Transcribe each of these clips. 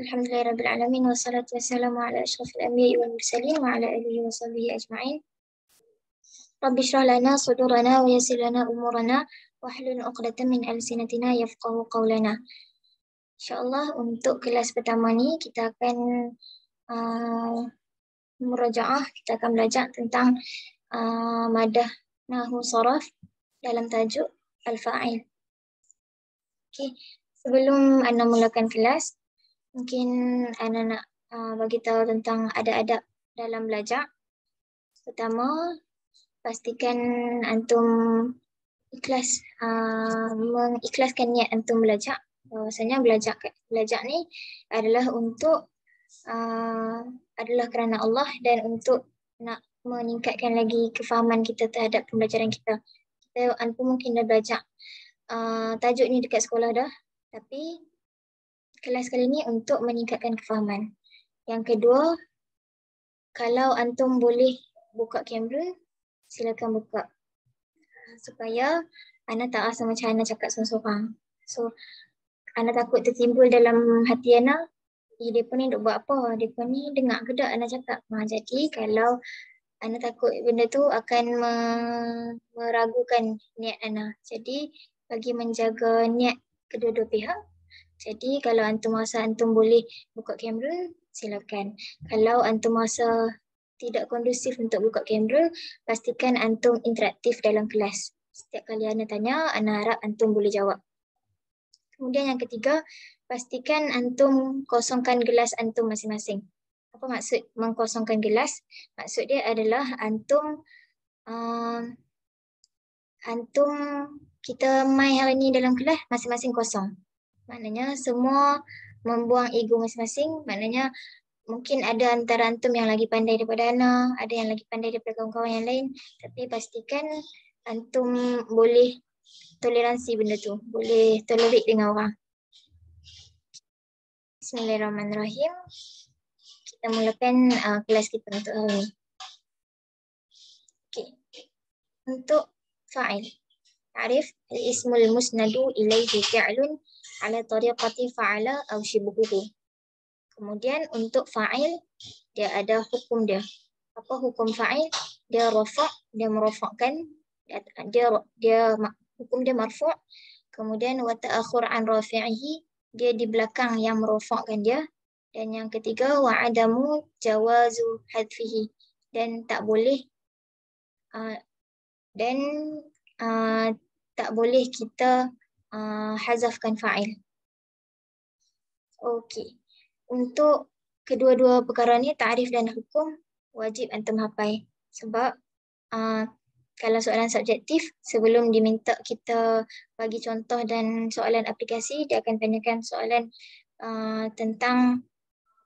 الحمد لله رب العالمين والصلاة والسلام على أشرف الأنبياء والمرسلين وعلى آله وصحبه أجمعين رب اشرح لنا صدورنا ويسر لنا أمورنا واحلل عقدة من ألسنتنا يفقه قولنا إن شاء الله untuk kelas pertama ni kita akan uh, آه، merajaah kita akan belajar tentang uh, madah nahu sarf dalam tajuk al-fa'il Okay. sebelum Ana mulakan kelas, mungkin Ana nak uh, bagi tahu tentang adab-adab dalam belajar. Pertama, pastikan antum ikhlas uh, mengikhlaskan niat antum belajar. Bahwasanya belajar belajar ni adalah untuk uh, adalah kerana Allah dan untuk nak meningkatkan lagi kefahaman kita terhadap pembelajaran kita. Kita antum mungkin dah belajar uh, tajuk ni dekat sekolah dah tapi kelas kali ini untuk meningkatkan kefahaman. Yang kedua, kalau antum boleh buka kamera, silakan buka. Supaya Ana tak rasa macam Ana cakap seorang-seorang. So, Ana takut tertimbul dalam hati Ana, eh, dia pun ni duk buat apa, dia pun ni dengar ke tak Ana cakap. Nah, ha, jadi, kalau Ana takut benda tu akan meragukan niat Ana. Jadi, bagi menjaga niat kedua-dua pihak. Jadi kalau antum masa antum boleh buka kamera, silakan. Kalau antum masa tidak kondusif untuk buka kamera, pastikan antum interaktif dalam kelas. Setiap kali anda tanya, anda harap antum boleh jawab. Kemudian yang ketiga, pastikan antum kosongkan gelas antum masing-masing. Apa maksud mengkosongkan gelas? Maksud dia adalah antum uh, antum kita main hari ni dalam kelas masing-masing kosong. Maknanya semua membuang ego masing-masing. Maknanya mungkin ada antara antum yang lagi pandai daripada Ana, ada yang lagi pandai daripada kawan-kawan yang lain. Tapi pastikan antum boleh toleransi benda tu. Boleh tolerik dengan orang. Bismillahirrahmanirrahim. Kita mulakan uh, kelas kita untuk hari ini. Okay. Untuk fa'il ta'rif al-ismul musnadu ilaihi fi'lun ala tariqati fa'ala aw shibuhuhu. Kemudian untuk fa'il dia ada hukum dia. Apa hukum fa'il? Dia rafa', dia merafa'kan dia dia, dia hukum dia marfu'. Kemudian wa ta'akhur an rafi'ihi dia di belakang yang merafa'kan dia. Dan yang ketiga wa adamu jawazu hadfihi dan tak boleh uh, dan uh, tak boleh kita uh, hazafkan fa'il. Okey. Untuk kedua-dua perkara ni, ta'rif dan hukum, wajib antum hapai. Sebab uh, kalau soalan subjektif, sebelum diminta kita bagi contoh dan soalan aplikasi, dia akan tanyakan soalan uh, tentang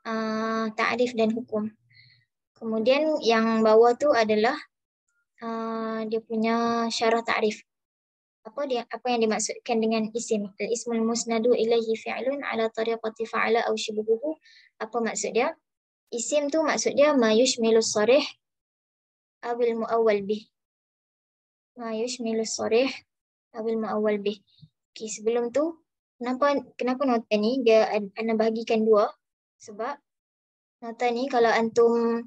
uh, ta'rif dan hukum. Kemudian yang bawah tu adalah uh, dia punya syarah ta'rif apa dia apa yang dimaksudkan dengan isim ismul musnadu ilaihi fi'lun ala tariqati fa'ala au syibuhuhu apa maksud dia isim tu maksud dia mayush milus sarih awil muawwal bih mayush milus sarih awil muawwal bih okey sebelum tu kenapa kenapa nota ni dia ana bahagikan dua sebab nota ni kalau antum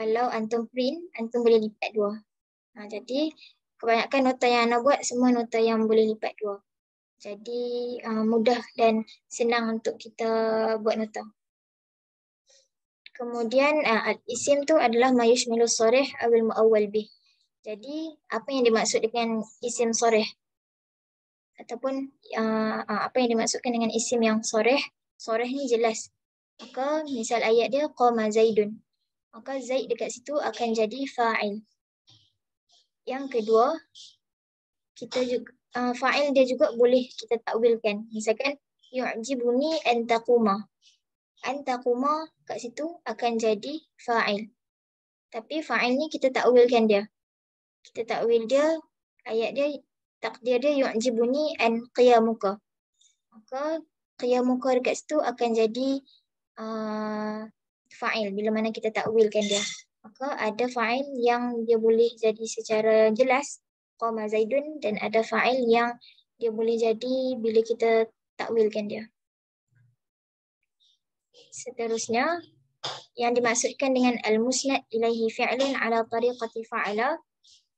kalau antum print antum boleh lipat dua ha, jadi kebanyakan nota yang Ana buat semua nota yang boleh lipat dua. Jadi uh, mudah dan senang untuk kita buat nota. Kemudian uh, isim tu adalah mayush milus soreh awil mu'awwal bih. Jadi apa yang dimaksud dengan isim soreh? Ataupun uh, uh, apa yang dimaksudkan dengan isim yang soreh? Soreh ni jelas. Maka misal ayat dia qama zaidun. Maka zaid dekat situ akan jadi fa'il yang kedua kita juga uh, fa'il dia juga boleh kita takwilkan misalkan yu'jibuni antaquma antaquma kat situ akan jadi fa'il tapi fa'il ni kita takwilkan dia kita takwil dia ayat dia takdir dia yu'jibuni an qiyamuka maka qiyamuka dekat situ akan jadi uh, fa'il bila mana kita takwilkan dia maka ada fa'il yang dia boleh jadi secara jelas qama zaidun dan ada fa'il yang dia boleh jadi bila kita takwilkan dia seterusnya yang dimaksudkan dengan al-musnad ilaihi fi'lin ala tariqati fa'ala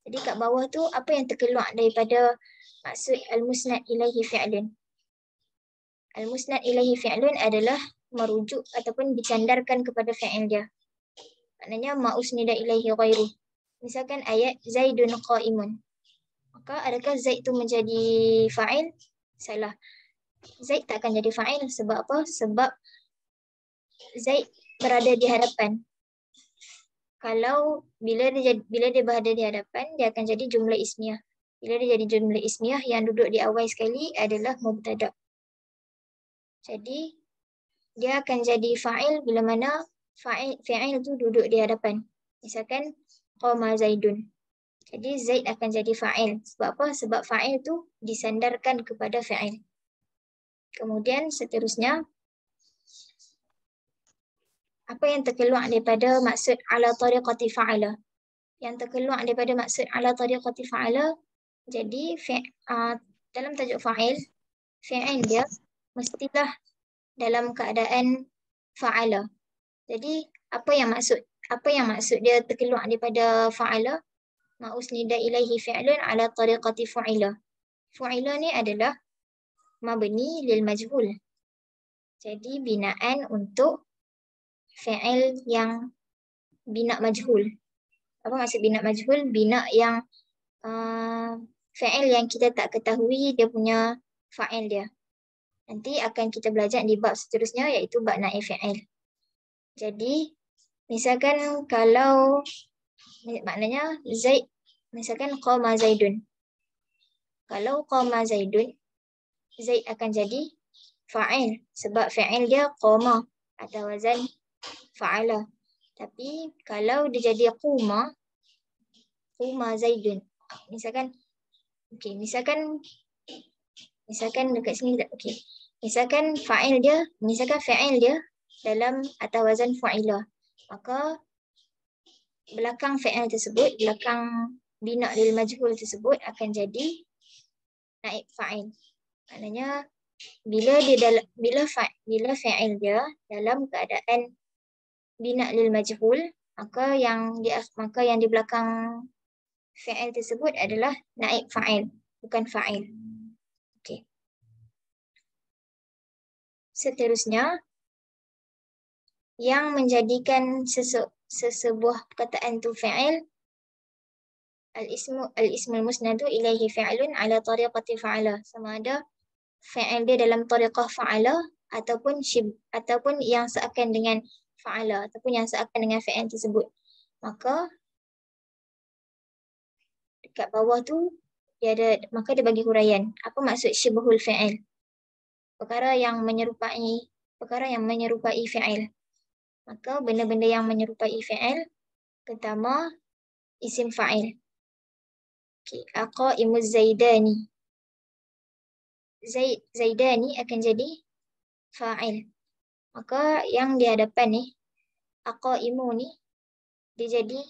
jadi kat bawah tu apa yang terkeluar daripada maksud al-musnad ilaihi fi'lin al-musnad ilaihi fi'lin adalah merujuk ataupun dicandarkan kepada fi'il dia maknanya ma'usnida ilaihi ghairu. Misalkan ayat Zaidun qa'imun. Maka adakah Zaid tu menjadi fa'il? Salah. Zaid tak akan jadi fa'il sebab apa? Sebab Zaid berada di hadapan. Kalau bila dia bila dia berada di hadapan, dia akan jadi jumlah ismiyah Bila dia jadi jumlah ismiyah yang duduk di awal sekali adalah mubtada. Jadi dia akan jadi fa'il bila mana fa'il tu duduk di hadapan. Misalkan qama zaidun. Jadi zaid akan jadi fa'il. Sebab apa? Sebab fa'il tu disandarkan kepada fa'il. Kemudian seterusnya apa yang terkeluar daripada maksud ala tariqati fa'ala? Yang terkeluar daripada maksud ala tariqati fa'ala jadi ah, dalam tajuk fa'il fa'il dia mestilah dalam keadaan fa'ala jadi apa yang maksud apa yang maksud dia terkeluar daripada fa'ala? Ma'usnida ilaihi fi'lan ala tariqati fu'ila. Fu'ila ni adalah mabni lil majhul. Jadi binaan untuk fi'il yang bina majhul. Apa maksud bina majhul? Bina yang uh, fi'il yang kita tak ketahui dia punya fa'il dia. Nanti akan kita belajar di bab seterusnya iaitu bab naif fi'il. Jadi misalkan kalau maknanya Zaid misalkan qoma Zaidun. Kalau qoma Zaidun Zaid akan jadi fa'il sebab fa'il dia qoma atau wazan fa'ala. Tapi kalau dia jadi quma quma Zaidun. Misalkan okey misalkan misalkan dekat sini tak okey. Misalkan fa'il dia misalkan fa'il dia dalam atau wazan fa'ilah Maka belakang fa'il tersebut, belakang bina lil majhul tersebut akan jadi naib fa'il. Maknanya bila dia dalam bila fa'il bila fa'il dia dalam keadaan bina lil majhul maka yang di maka yang di belakang fa'il tersebut adalah naib fa'il bukan fa'il. Okey. Seterusnya yang menjadikan sesu, sesebuah perkataan tu fi'il al-ismu al-ismul musnadu ilaihi fi'lun ala tariqati fa'ala sama ada fi'il dia dalam tariqah fa'ala ataupun shib ataupun yang seakan dengan fa'ala ataupun yang seakan dengan fi'il tersebut maka dekat bawah tu dia ada maka dia bagi huraian apa maksud syibhul fi'il perkara yang menyerupai perkara yang menyerupai fi'il Maka benda-benda yang menyerupai e fi'il pertama isim fa'il. Okey, aqaimuz zaidani. Zaid zaidani akan jadi fa'il. Maka yang di hadapan ni aqaimu ni dia jadi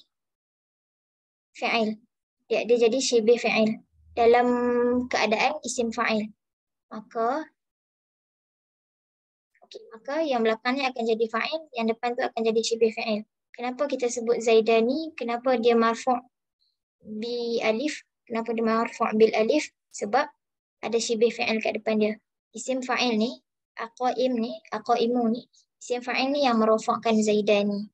fi'il. Dia dia jadi syibih fi'il dalam keadaan isim fa'il. Maka maka yang belakangnya akan jadi fa'il, yang depan tu akan jadi syibih fa'il. Kenapa kita sebut zaidani? Kenapa dia marfu' bi alif? Kenapa dia marfu' bil alif? Sebab ada syibih fa'il kat depan dia. Isim fa'il ni, aqaim ni, aqaimu ni, isim fa'il ni yang merofakkan zaidani.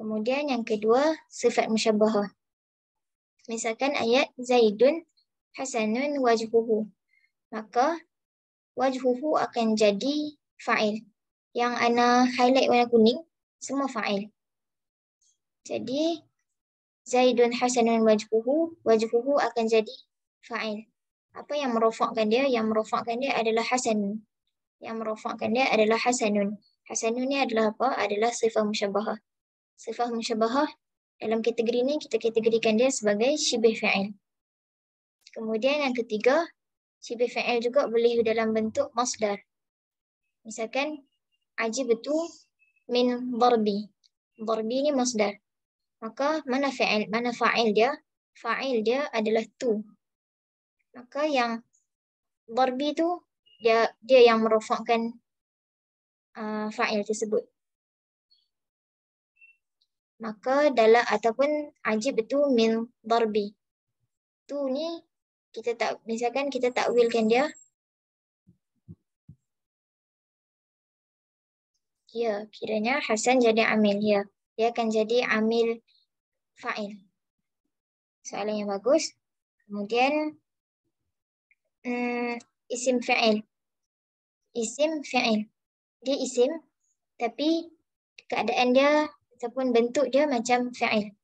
Kemudian yang kedua, sifat musyabbahah. Misalkan ayat Zaidun Hasanun wajhuhu. Maka wajhuhu akan jadi fa'il. Yang ana highlight warna kuning, semua fa'il. Jadi, Zaidun Hasanun Wajhuhu, Wajhuhu akan jadi fa'il. Apa yang merofakkan dia? Yang merofakkan dia adalah Hasanun. Yang merofakkan dia adalah Hasanun. Hasanun ni adalah apa? Adalah sifah musyabahah. Sifah musyabahah dalam kategori ni, kita kategorikan dia sebagai syibih fa'il. Kemudian yang ketiga, syibih fa'il juga boleh dalam bentuk masdar. Misalkan betul min darbi. Darbi ni masdar. Maka mana fa'il? Mana fa'il dia? Fa'il dia adalah tu. Maka yang darbi tu dia dia yang merofakkan uh, fa'il tersebut. Maka dalam ataupun ajib betul min darbi. Tu ni kita tak misalkan kita tak takwilkan dia Ya, kiranya Hasan jadi Amil. Ya, dia akan jadi Amil Fa'il. Soalan yang bagus. Kemudian, hmm, isim Fa'il. Isim Fa'il. Dia isim, tapi keadaan dia ataupun bentuk dia macam Fa'il.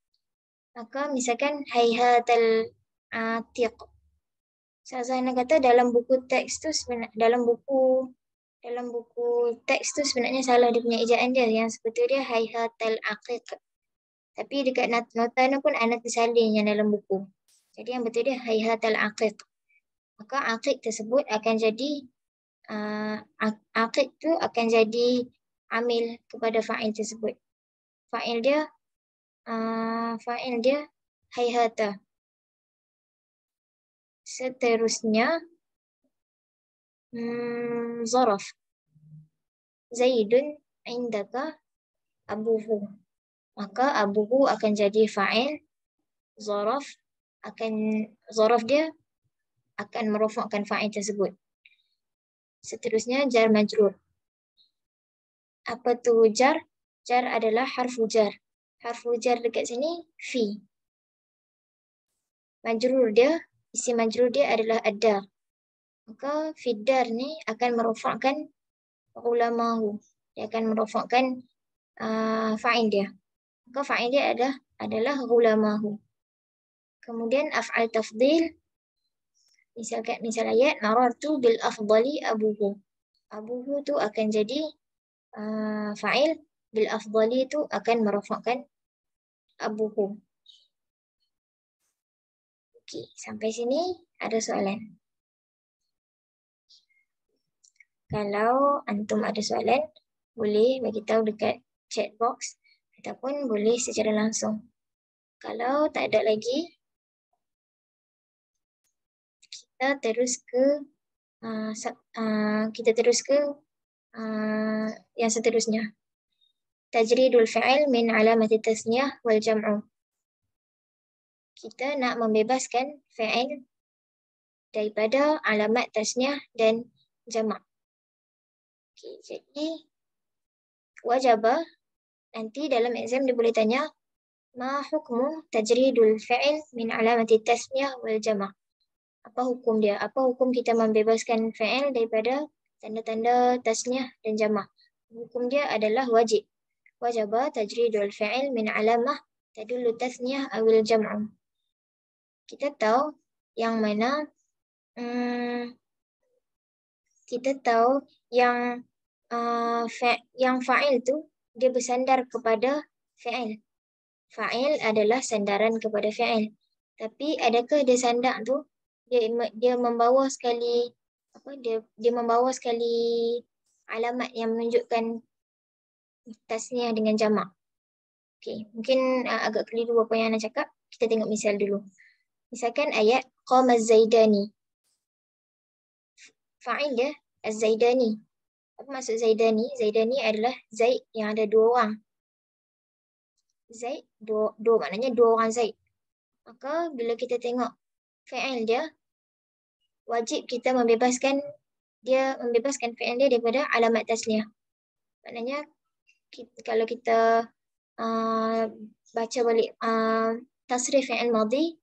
Maka misalkan, Hayhatal Atiq. Sazana kata dalam buku teks tu sebenarnya dalam buku dalam buku teks tu sebenarnya salah dia punya ejaan dia yang sebetulnya dia haiha tal aqiq tapi dekat not nota ni pun anak tersalin yang dalam buku jadi yang betul dia haiha tal aqiq maka aqiq tersebut akan jadi uh, aqiq tu akan jadi amil kepada fa'il tersebut fa'il dia uh, fa'il dia haiha ta seterusnya Hmm, zaraf, zaidun, عندك abuhu, maka abuhu akan jadi fa'il zaraf akan zaraf dia akan merofakkan fa'il tersebut seterusnya jar majrur apa tu jar jar adalah harfu jar harfu jar dekat sini fi majrur dia isi majrur dia adalah adar maka fiddar ni akan merofakkan ulamahu. Dia akan merofakkan uh, fa'in dia. Maka fa'in dia adalah, adalah ulamahu. Kemudian af'al tafdil. Misalkan, misal ayat, marartu bil afdali abuhu. Abuhu tu akan jadi uh, fa'il. Bil afdali tu akan merofakkan abuhu. Okey, sampai sini ada soalan kalau antum ada soalan boleh bagi tahu dekat chat box ataupun boleh secara langsung. Kalau tak ada lagi kita terus ke uh, uh, kita terus ke uh, yang seterusnya. Tajridul fi'il min alamat tasniyah wal jam'u. Kita nak membebaskan fi'il daripada alamat tasniyah dan jamak. Okay, jadi wajabah nanti dalam exam dia boleh tanya ma hukmu tajridul fi'il min alamati tasmiyah wal jamak. apa hukum dia apa hukum kita membebaskan fi'il daripada tanda-tanda tasmiyah dan jamak? hukum dia adalah wajib wajaba tajridul fi'il min alamah tadullu tasmiyah awil jamak. kita tahu yang mana hmm, kita tahu yang uh, fa yang fa'il tu dia bersandar kepada fa'il. Fa'il adalah sandaran kepada fa'il. Tapi adakah dia sandar tu dia dia membawa sekali apa dia dia membawa sekali alamat yang menunjukkan tasniah dengan jamak. Okey, mungkin uh, agak keliru apa yang ana cakap. Kita tengok misal dulu. Misalkan ayat qama zaidani. Fa'il dia Az-Zaidani. Apa maksud Zaidani? Zaidani adalah Zaid yang ada dua orang. Zaid, dua, dua maknanya dua orang Zaid. Maka bila kita tengok fi'il dia, wajib kita membebaskan dia membebaskan fi'il dia daripada alamat tasniah. Maknanya kita, kalau kita uh, baca balik uh, tasrif fi'il madhi,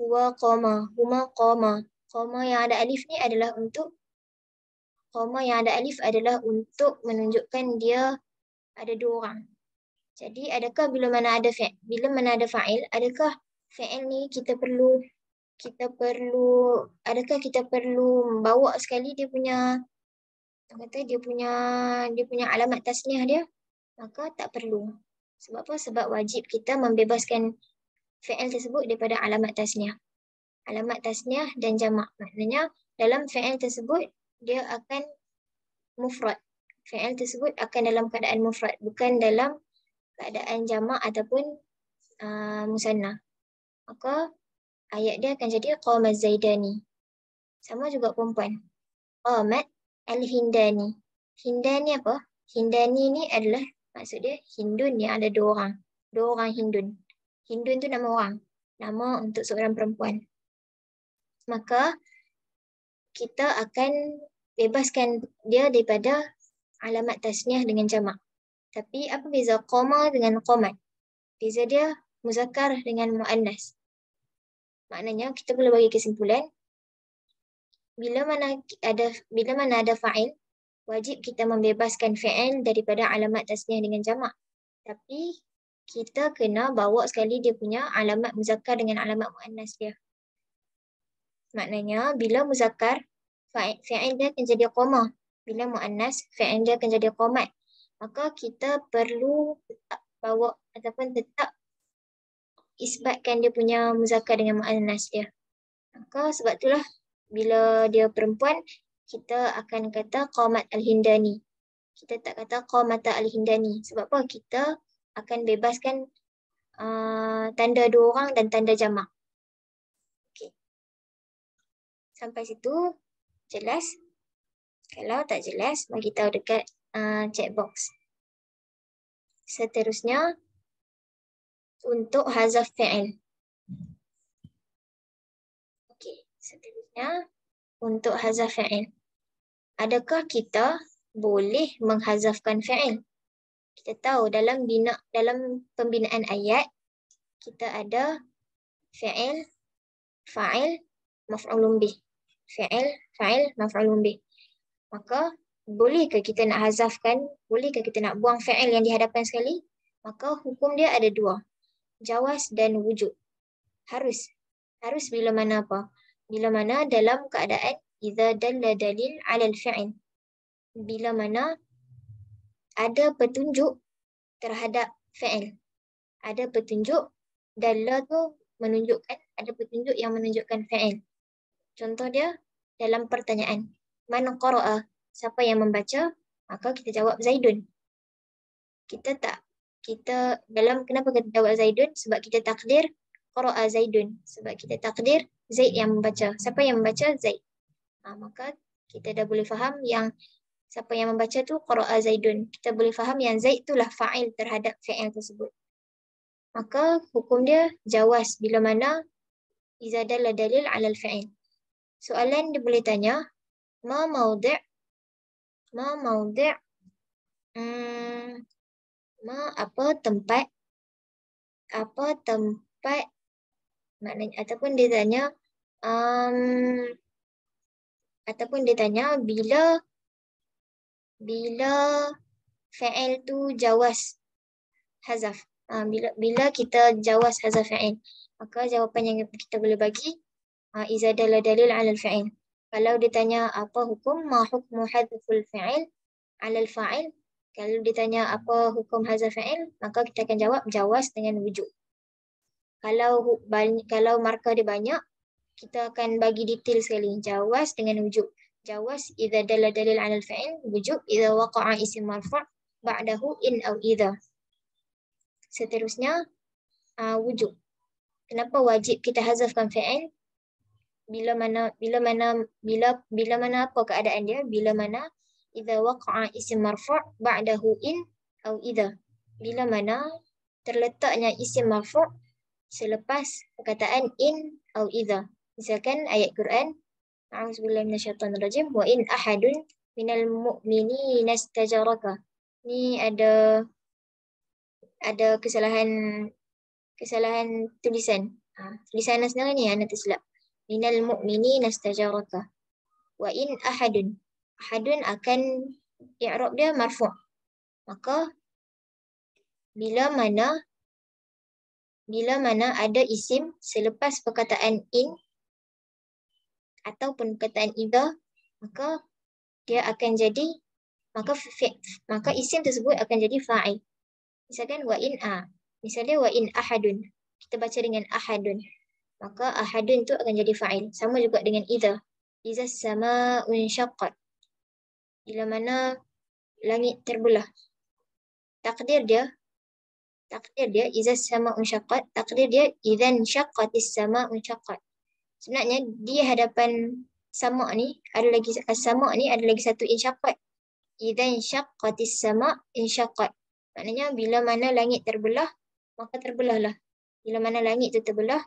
huwa qoma, huma qoma. Qoma yang ada alif ni adalah untuk koma yang ada alif adalah untuk menunjukkan dia ada dua orang. Jadi adakah bila mana ada fa'il, bila mana ada fa'il, adakah fa'il ni kita perlu kita perlu adakah kita perlu bawa sekali dia punya kata dia punya dia punya alamat tasniah dia maka tak perlu sebab apa sebab wajib kita membebaskan fa'il tersebut daripada alamat tasniah alamat tasniah dan jamak maknanya dalam fa'il tersebut dia akan mufrad. Fi'il tersebut akan dalam keadaan mufrad, bukan dalam keadaan jamak ataupun uh, musanna. Maka ayat dia akan jadi qawmat zaidani. Sama juga perempuan. Qawmat al-hindani. Hindani apa? Hindani ni adalah maksud dia hindun ni ada dua orang. Dua orang hindun. Hindun tu nama orang. Nama untuk seorang perempuan. Maka kita akan bebaskan dia daripada alamat tasniah dengan jamak. Tapi apa beza qoma dengan qomat? Beza dia muzakkar dengan muannas. Maknanya kita boleh bagi kesimpulan bila mana ada bila mana ada fa'il wajib kita membebaskan fi'il daripada alamat tasniah dengan jamak. Tapi kita kena bawa sekali dia punya alamat muzakkar dengan alamat muannas dia. Maknanya bila muzakkar fi'il dia akan jadi koma. Bila mu'annas, fi'il dia akan jadi koma Maka kita perlu tetap bawa ataupun tetap isbatkan dia punya muzakar dengan mu'annas dia. Maka sebab itulah bila dia perempuan, kita akan kata komat al-hindani. Kita tak kata komata al-hindani. Sebab apa? Kita akan bebaskan uh, tanda dua orang dan tanda jamak. Okay. Sampai situ, Jelas? Kalau tak jelas, bagi tahu dekat uh, chat box. Seterusnya untuk hazaf fi'il. Okey, seterusnya untuk hazaf fi'il. Adakah kita boleh menghazafkan fi'il? Kita tahu dalam bina dalam pembinaan ayat kita ada fi'il, fa'il, maf'ulun bih fi'il, fa'il, maf'ulun bih. Maka bolehkah kita nak hazafkan, bolehkah kita nak buang fi'il yang dihadapan sekali? Maka hukum dia ada dua. Jawas dan wujud. Harus. Harus bila mana apa? Bila mana dalam keadaan idha dalla dalil alal fi'il. Bila mana ada petunjuk terhadap fi'il. Ada petunjuk dalla tu menunjukkan, ada petunjuk yang menunjukkan fi'il. Contoh dia dalam pertanyaan. Mana qara'a? Siapa yang membaca? Maka kita jawab Zaidun. Kita tak kita dalam kenapa kita jawab Zaidun? Sebab kita takdir qara'a Zaidun. Sebab kita takdir Zaid yang membaca. Siapa yang membaca? Zaid. Ha, maka kita dah boleh faham yang siapa yang membaca tu qara'a Zaidun. Kita boleh faham yang Zaid itulah fa'il terhadap fi'il tersebut. Maka hukum dia jawas bila mana izadalla dalil 'alal fi'il. Soalan dia boleh tanya ma maudi' ma maudi' hmm, ma apa tempat apa tempat maknanya ataupun dia tanya um, ataupun dia tanya bila bila fa'il tu jawas hazaf um, bila bila kita jawas hazaf fa'il maka jawapan yang kita boleh bagi Ha, izadala dalil al fi'il. Kalau ditanya apa hukum ma hukmu hadful fi'il alal fa'il. Kalau ditanya apa hukum hazaf fi'il, maka kita akan jawab jawas dengan wujud. Kalau kalau markah dia banyak, kita akan bagi detail sekali. Jawas dengan wujud. Jawas idha dalal dalil al fi'il, wujud idha waqa'a isim marfu' ba'dahu in aw idha. Seterusnya, uh, wujud. Kenapa wajib kita hazafkan fain? bila mana bila mana bila bila mana apa keadaan dia bila mana idza waqa'a isim marfu' ba'dahu in atau idza bila mana terletaknya isim marfu' selepas perkataan in atau idza misalkan ayat Quran a'udzubillahi minasyaitonir rajim wa in ahadun minal mu'minina istajaraka ni ada ada kesalahan kesalahan tulisan ha, tulisan sebenarnya ni anak tersilap minal mu'minin nasta'jaraka Wa in ahadun. Ahadun akan i'rab dia marfu'. Maka bila mana bila mana ada isim selepas perkataan in ataupun perkataan idha maka dia akan jadi maka fi, maka isim tersebut akan jadi fa'il. Misalkan wa in a. Misalnya wa in ahadun. Kita baca dengan ahadun maka ahadun tu akan jadi fa'il. Sama juga dengan idha. Iza sama unsyakat. Bila mana langit terbelah. Takdir dia, takdir dia, iza sama unsyakat, takdir dia, iza syakat is sama unsyakat. Sebenarnya di hadapan sama ni, ada lagi eh, sama ni, ada lagi satu insyakat. Iza syakat is sama insyakat. Maknanya bila mana langit terbelah, maka terbelahlah. Bila mana langit tu terbelah,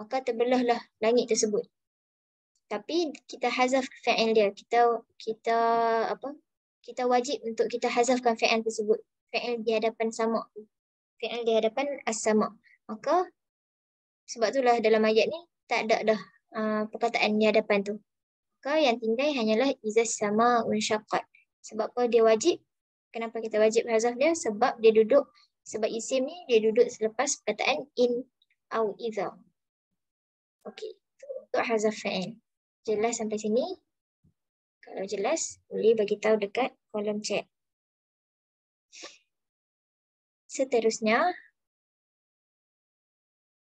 maka terbelahlah langit tersebut tapi kita hazaf fa'il dia kita kita apa kita wajib untuk kita hazafkan fa'il tersebut fa'il di hadapan sama fa'il di hadapan as-sama maka sebab itulah dalam ayat ni tak ada dah uh, perkataan di hadapan tu maka yang tinggal hanyalah izas sama unsyaqat sebab apa dia wajib kenapa kita wajib hazaf dia sebab dia duduk sebab isim ni dia duduk selepas perkataan in au idza Okey, untuk hazaf fa'il. Jelas sampai sini? Kalau jelas, boleh bagi tahu dekat kolom chat. Seterusnya,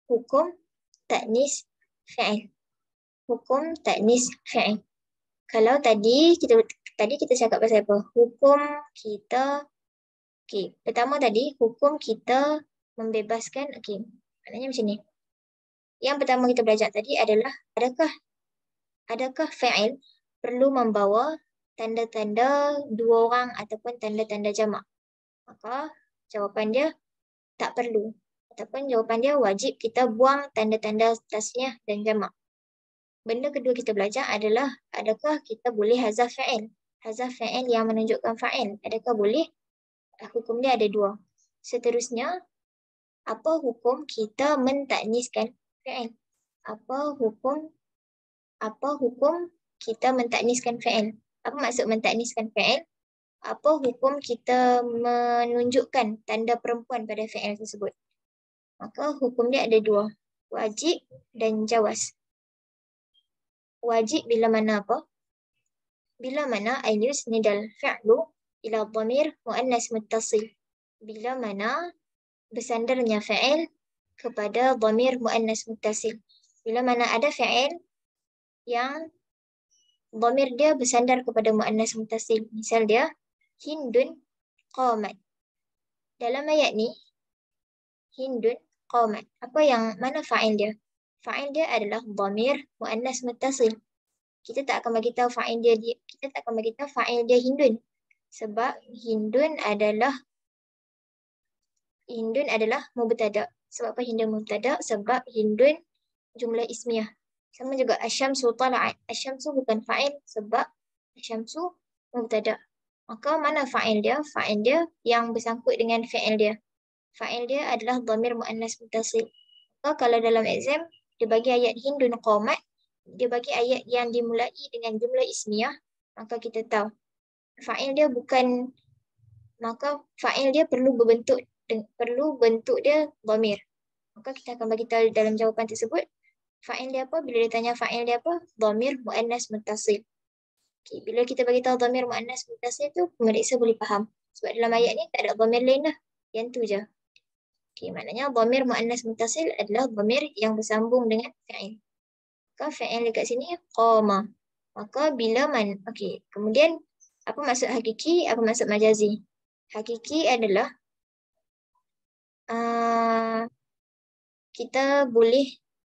hukum taknis fa'il. Hukum taknis fa'il. Kalau tadi kita tadi kita cakap pasal apa? Hukum kita okey, pertama tadi hukum kita membebaskan okey. Maknanya macam ni. Yang pertama kita belajar tadi adalah adakah adakah fa'il perlu membawa tanda-tanda dua orang ataupun tanda-tanda jamak? Maka jawapan dia tak perlu. Ataupun jawapan dia wajib kita buang tanda-tanda tasniah dan jamak. Benda kedua kita belajar adalah adakah kita boleh hazaf fa'il? Hazaf fa'il yang menunjukkan fa'il. Adakah boleh? Hukum dia ada dua. Seterusnya, apa hukum kita mentakniskan? fi'il? Apa hukum apa hukum kita mentakniskan fi'il? Apa maksud mentakniskan fi'il? Apa hukum kita menunjukkan tanda perempuan pada fi'il tersebut? Maka hukum dia ada dua. Wajib dan jawas. Wajib bila mana apa? Bila mana ayus nidal fi'lu ila dhamir mu'annas muttasil. Bila mana bersandarnya fi'il kepada dhamir muannas muttasil. Bila mana ada fi'il yang dhamir dia bersandar kepada muannas muttasil. Misal dia hindun qamat. Dalam ayat ni hindun qamat. Apa yang mana fa'il dia? Fa'il dia adalah dhamir muannas muttasil. Kita tak akan bagi tahu fa'il dia kita tak akan bagi tahu fa'il dia hindun. Sebab hindun adalah hindun adalah mubtada. Sebab apa Hindun Mubtada? Sebab Hindun jumlah ismiyah. Sama juga Asyamsu Tala'at. Asyamsu bukan fa'il sebab su Mubtada. Maka mana fa'il dia? Fa'il dia yang bersangkut dengan fa'il dia. Fa'il dia adalah Dhamir Mu'annas Mutasir. Maka kalau dalam exam, dia bagi ayat Hindun Qawmat, dia bagi ayat yang dimulai dengan jumlah ismiyah. maka kita tahu. Fa'il dia bukan, maka fa'il dia perlu berbentuk perlu bentuk dia bomir. Maka kita akan bagi tahu dalam jawapan tersebut fa'il dia apa? Bila dia tanya fa'il dia apa? Bomir mu'annas mutasil. Okay. Bila kita bagi tahu bomir mu'annas mutasil tu pemeriksa boleh faham. Sebab dalam ayat ni tak ada bomir lain lah. Yang tu je. Okay. Maknanya bomir mu'annas mutasil adalah bomir yang bersambung dengan fa'il. Maka fa'il dekat sini qoma. Maka bila man. Okay. Kemudian apa maksud hakiki? Apa maksud majazi? Hakiki adalah Eh, kita boleh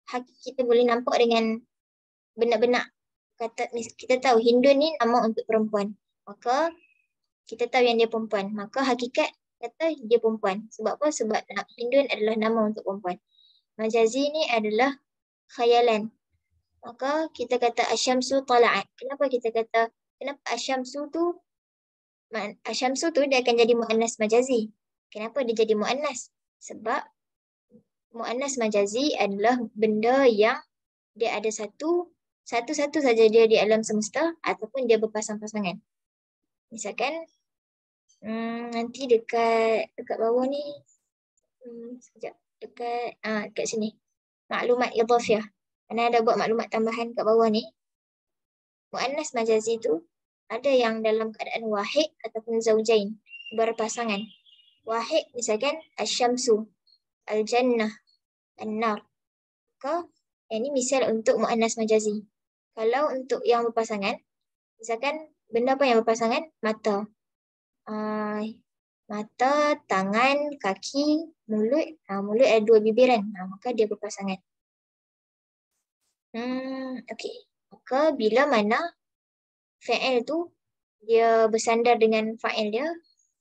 hak kita boleh nampak dengan benda-benda kata kita tahu Hindu ni nama untuk perempuan maka kita tahu yang dia perempuan maka hakikat kata dia perempuan sebab apa sebab Hindu adalah nama untuk perempuan majazi ni adalah khayalan maka kita kata asyamsu talaat kenapa kita kata kenapa asyamsu tu asyamsu tu dia akan jadi muannas majazi kenapa dia jadi muannas sebab muannas majazi adalah benda yang dia ada satu satu-satu saja dia di alam semesta ataupun dia berpasang-pasangan. Misalkan hmm, nanti dekat dekat bawah ni hmm, sekejap dekat ah dekat sini maklumat idafiah. mana ada buat maklumat tambahan kat bawah ni. Muannas majazi tu ada yang dalam keadaan wahid ataupun zaujain berpasangan wahid misalkan asyamsu al jannah an nar maka yang ini misal untuk muannas majazi kalau untuk yang berpasangan misalkan benda apa yang berpasangan mata uh, mata tangan kaki mulut uh, mulut ada dua bibiran uh, maka dia berpasangan hmm okey maka bila mana fa'il tu dia bersandar dengan fa'il dia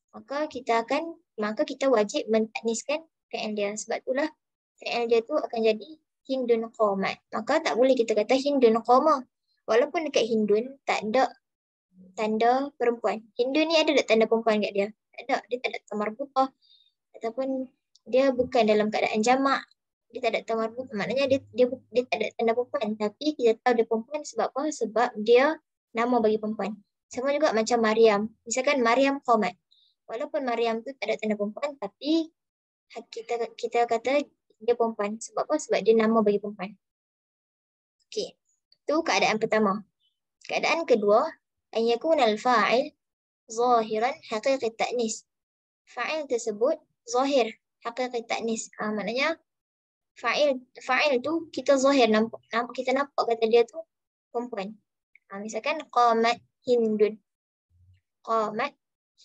maka kita akan maka kita wajib mentakniskan fi'il dia. Sebab itulah fi'il dia tu akan jadi hindun qawmat. Maka tak boleh kita kata hindun qawmat. Walaupun dekat hindun, tak ada tanda perempuan. Hindun ni ada tak tanda perempuan dekat dia? Tak ada. Dia tak ada tamar putah. Ataupun dia bukan dalam keadaan jamak. Dia tak ada tamar putah. Maknanya dia, dia, dia tak ada tanda perempuan. Tapi kita tahu dia perempuan sebab apa? Sebab dia nama bagi perempuan. Sama juga macam Maryam. Misalkan Maryam Qawmat walaupun Maryam tu tak ada tanda perempuan tapi kita kita kata dia perempuan sebab apa sebab dia nama bagi perempuan okey tu keadaan pertama keadaan kedua ay yakuna al-fa'il zahiran haqiqi ta'nis fa'il tersebut zahir haqiqi ta'nis ah maknanya fa'il fa'il tu kita zahir nampak, nampak kita nampak kata dia tu perempuan ah misalkan qamat hindun qamat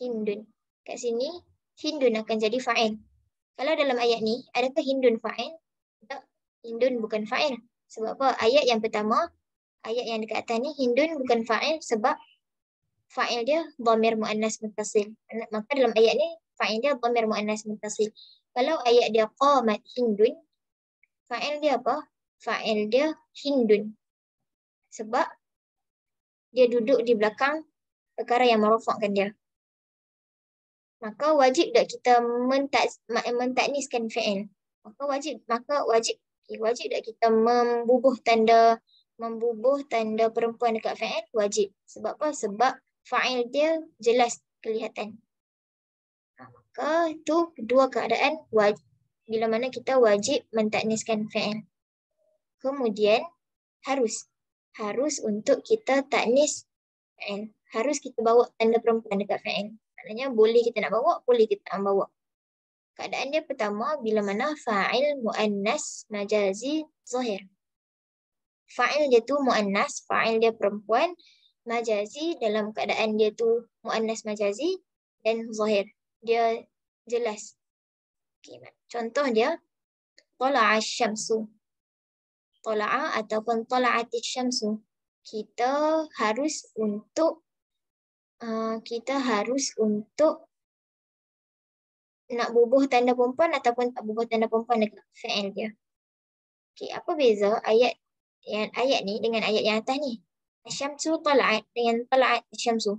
hindun kat sini hindun akan jadi fa'il. Kalau dalam ayat ni, adakah hindun fa'il? Tak, hindun bukan fa'il. Sebab apa? Ayat yang pertama, ayat yang dekat atas ni, hindun bukan fa'il sebab fa'il dia dhamir mu'annas mutasil. Maka dalam ayat ni, fa'il dia dhamir mu'annas mutasil. Kalau ayat dia qamat hindun, fa'il dia apa? Fa'il dia hindun. Sebab dia duduk di belakang perkara yang merofokkan dia maka wajib dak kita mentak mentaknisken fi'il maka wajib maka wajib wajib dak kita membubuh tanda membubuh tanda perempuan dekat fi'il wajib sebab apa sebab fa'il dia jelas kelihatan ha, maka tu dua keadaan wajib bila mana kita wajib mentaknisken fi'il kemudian harus harus untuk kita taknis fi'il harus kita bawa tanda perempuan dekat fi'il Maknanya boleh kita nak bawa, boleh kita nak bawa. Keadaan dia pertama bila mana fa'il mu'annas majazi zahir. Fa'il dia tu mu'annas, fa'il dia perempuan. Majazi dalam keadaan dia tu mu'annas majazi dan zahir. Dia jelas. Okay, contoh dia, tola'a syamsu. Tola'a ataupun tola'ati syamsu. Kita harus untuk Eh, kita harus untuk nak bubuh tanda perempuan ataupun tak bubuh tanda perempuan dekat fa'il dia. Okey, apa beza ayat yang ayat ni dengan ayat yang atas ni? Asyamsu tala'at dengan tala'at asyamsu.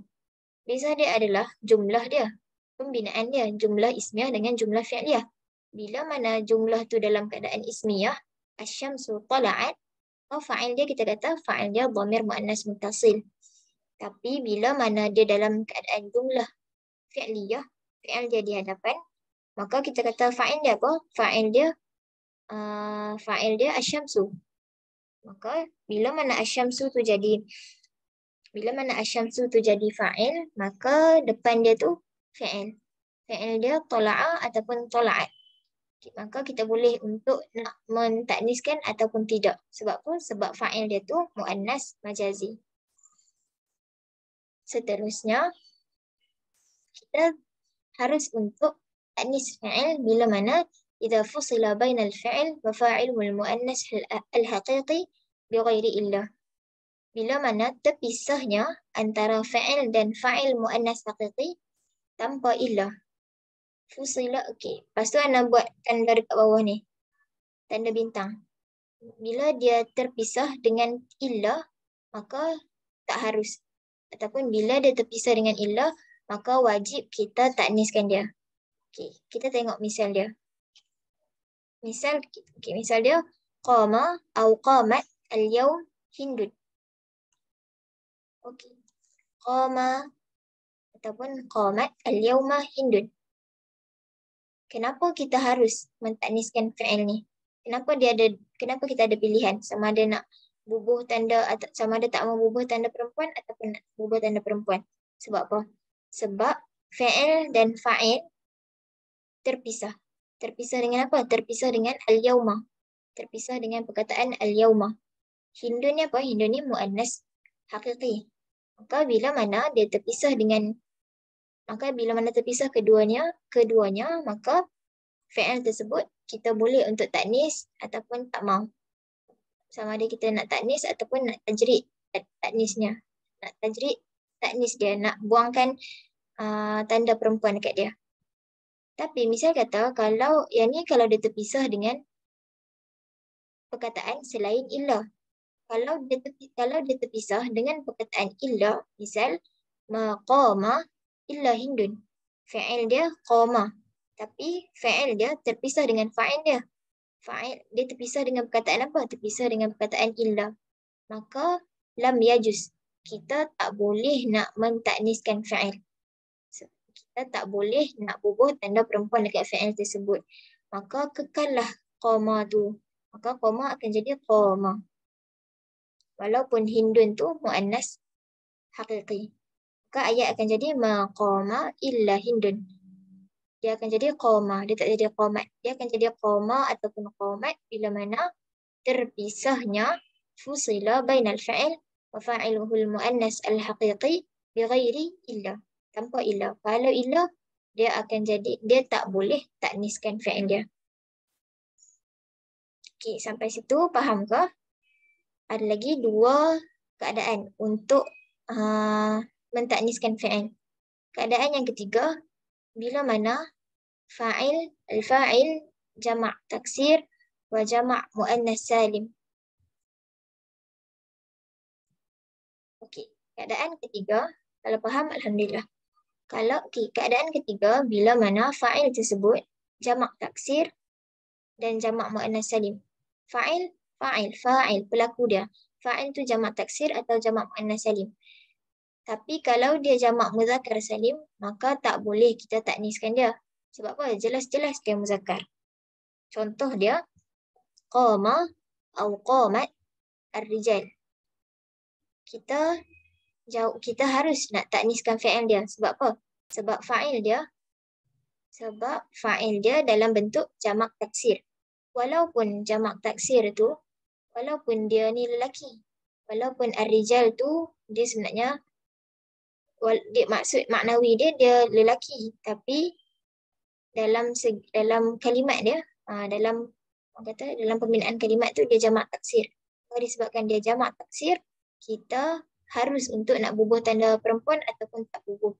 Beza dia adalah jumlah dia. Pembinaan dia. Jumlah ismiah dengan jumlah fi'liyah. Bila mana jumlah tu dalam keadaan ismiah, asyamsu tala'at, atau oh, fa'il dia kita kata fa'il dia bomir mu'annas mutasil. Tapi bila mana dia dalam keadaan jumlah fi'liyah, fi'al dia di hadapan, maka kita kata fa'il dia apa? Fa'il dia uh, fa'il dia asyamsu. Maka bila mana asyamsu tu jadi bila mana asyamsu tu jadi fa'il, maka depan dia tu fi'il. Fi'il dia tola'a ataupun tola'at. Maka kita boleh untuk nak mentakniskan ataupun tidak. Sebab pun sebab fa'il dia tu mu'annas majazi seterusnya kita harus untuk anis fi'il bila mana idza fusila bainal fi'il wa fa'il wal muannas al haqiqi bi ghairi illa bila mana terpisahnya antara fi'il dan fa'il muannas haqiqi tanpa illa fusila okey lepas tu ana buat tanda dekat bawah ni tanda bintang bila dia terpisah dengan illa maka tak harus ataupun bila dia terpisah dengan illah maka wajib kita takniskan dia. Okey, kita tengok misal dia. Misal okay, misal dia qama au qamat al-yawm hindud. Okey. Qama ataupun qamat al-yawma hindud. Kenapa kita harus mentakniskan fi'il ni? Kenapa dia ada kenapa kita ada pilihan sama ada nak bubuh tanda atau sama ada tak mau bubuh tanda perempuan ataupun bubuh tanda perempuan. Sebab apa? Sebab fa'il dan fa'il terpisah. Terpisah dengan apa? Terpisah dengan al-yawmah. Terpisah dengan perkataan al-yawmah. Hindun ni apa? Hindun ni mu'annas hakiki. Maka bila mana dia terpisah dengan maka bila mana terpisah keduanya, keduanya maka fa'il tersebut kita boleh untuk taknis ataupun tak mau sama ada kita nak taknis ataupun nak tajrid taknisnya. Nak tajrid taknis dia, nak buangkan uh, tanda perempuan dekat dia. Tapi misal kata kalau yang ni kalau dia terpisah dengan perkataan selain illah. Kalau dia terpisah, kalau dia terpisah dengan perkataan illah, misal maqama illah hindun. Fa'il dia qama. Tapi fa'il dia terpisah dengan fa'il dia fa'il dia terpisah dengan perkataan apa? Terpisah dengan perkataan illa. Maka lam yajus. Kita tak boleh nak mentakniskan fa'il. So, kita tak boleh nak bubuh tanda perempuan dekat fa'il tersebut. Maka kekallah qoma tu. Maka qoma akan jadi qoma. Walaupun hindun tu mu'annas hakiki. Maka ayat akan jadi maqoma illa hindun dia akan jadi koma. Dia tak jadi koma Dia akan jadi koma ataupun koma bila mana terpisahnya fusila al fa'il wa fa'iluhul mu'annas al-haqiqi bighairi illa. Tanpa illa. Kalau illa, dia akan jadi, dia tak boleh tak niskan fa'il dia. Okay, sampai situ faham ke? Ada lagi dua keadaan untuk uh, ah, mentaknisken fa'il Keadaan yang ketiga, bila mana fa'il al-fa'il jama' taksir wa jama' muannas salim. Okey, keadaan ketiga, kalau faham alhamdulillah. Kalau okay, keadaan ketiga bila mana fa'il tersebut jama' taksir dan jama' muannas salim. Fa'il fa'il fa'il pelaku dia. Fa'il tu jama' taksir atau jama' muannas salim. Tapi kalau dia jamak muzakkar salim, maka tak boleh kita tak niskan dia. Sebab apa? Jelas-jelas dia muzakkar. Contoh dia, qama atau qamat ar-rijal. Kita jauh kita harus nak takniskan fi'il dia sebab apa? Sebab fa'il dia sebab fa'il dia dalam bentuk jamak taksir. Walaupun jamak taksir tu walaupun dia ni lelaki. Walaupun ar-rijal tu dia sebenarnya dia maksud maknawi dia dia lelaki tapi dalam dalam kalimat dia ha, dalam orang kata dalam pembinaan kalimat tu dia jamak taksir. Kalau disebabkan dia jamak taksir, kita harus untuk nak bubuh tanda perempuan ataupun tak bubuh.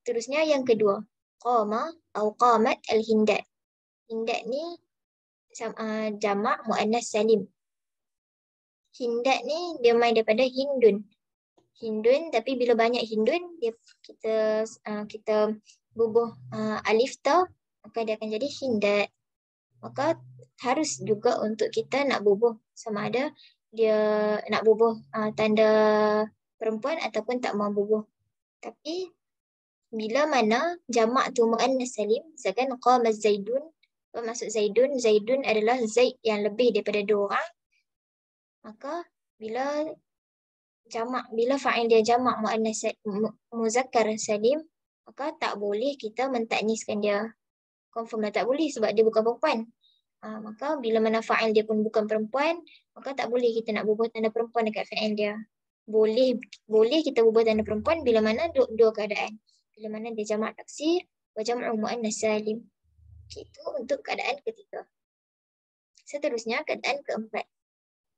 Terusnya yang kedua, qama atau qamat al-hindat. Hindat ni sama ah, jamak muannas salim. Hindat ni dia main daripada hindun hindun tapi bila banyak hindun dia kita uh, kita bubuh uh, alif ta maka dia akan jadi hindat maka harus juga untuk kita nak bubuh sama ada dia nak bubuh uh, tanda perempuan ataupun tak mau bubuh tapi bila mana jamak tu muannas salim misalkan qama zaidun maksud zaidun zaidun adalah zaid yang lebih daripada dua orang maka bila jamak bila fa'il dia jamak muannas muzakkar salim maka tak boleh kita mentakniskan dia confirm lah tak boleh sebab dia bukan perempuan ha, maka bila mana fa'il dia pun bukan perempuan maka tak boleh kita nak bubuh tanda perempuan dekat fa'il dia boleh boleh kita bubuh tanda perempuan bila mana dua, dua keadaan bila mana dia jamak taksir wa jam'u muannas salim itu untuk keadaan ketiga seterusnya keadaan keempat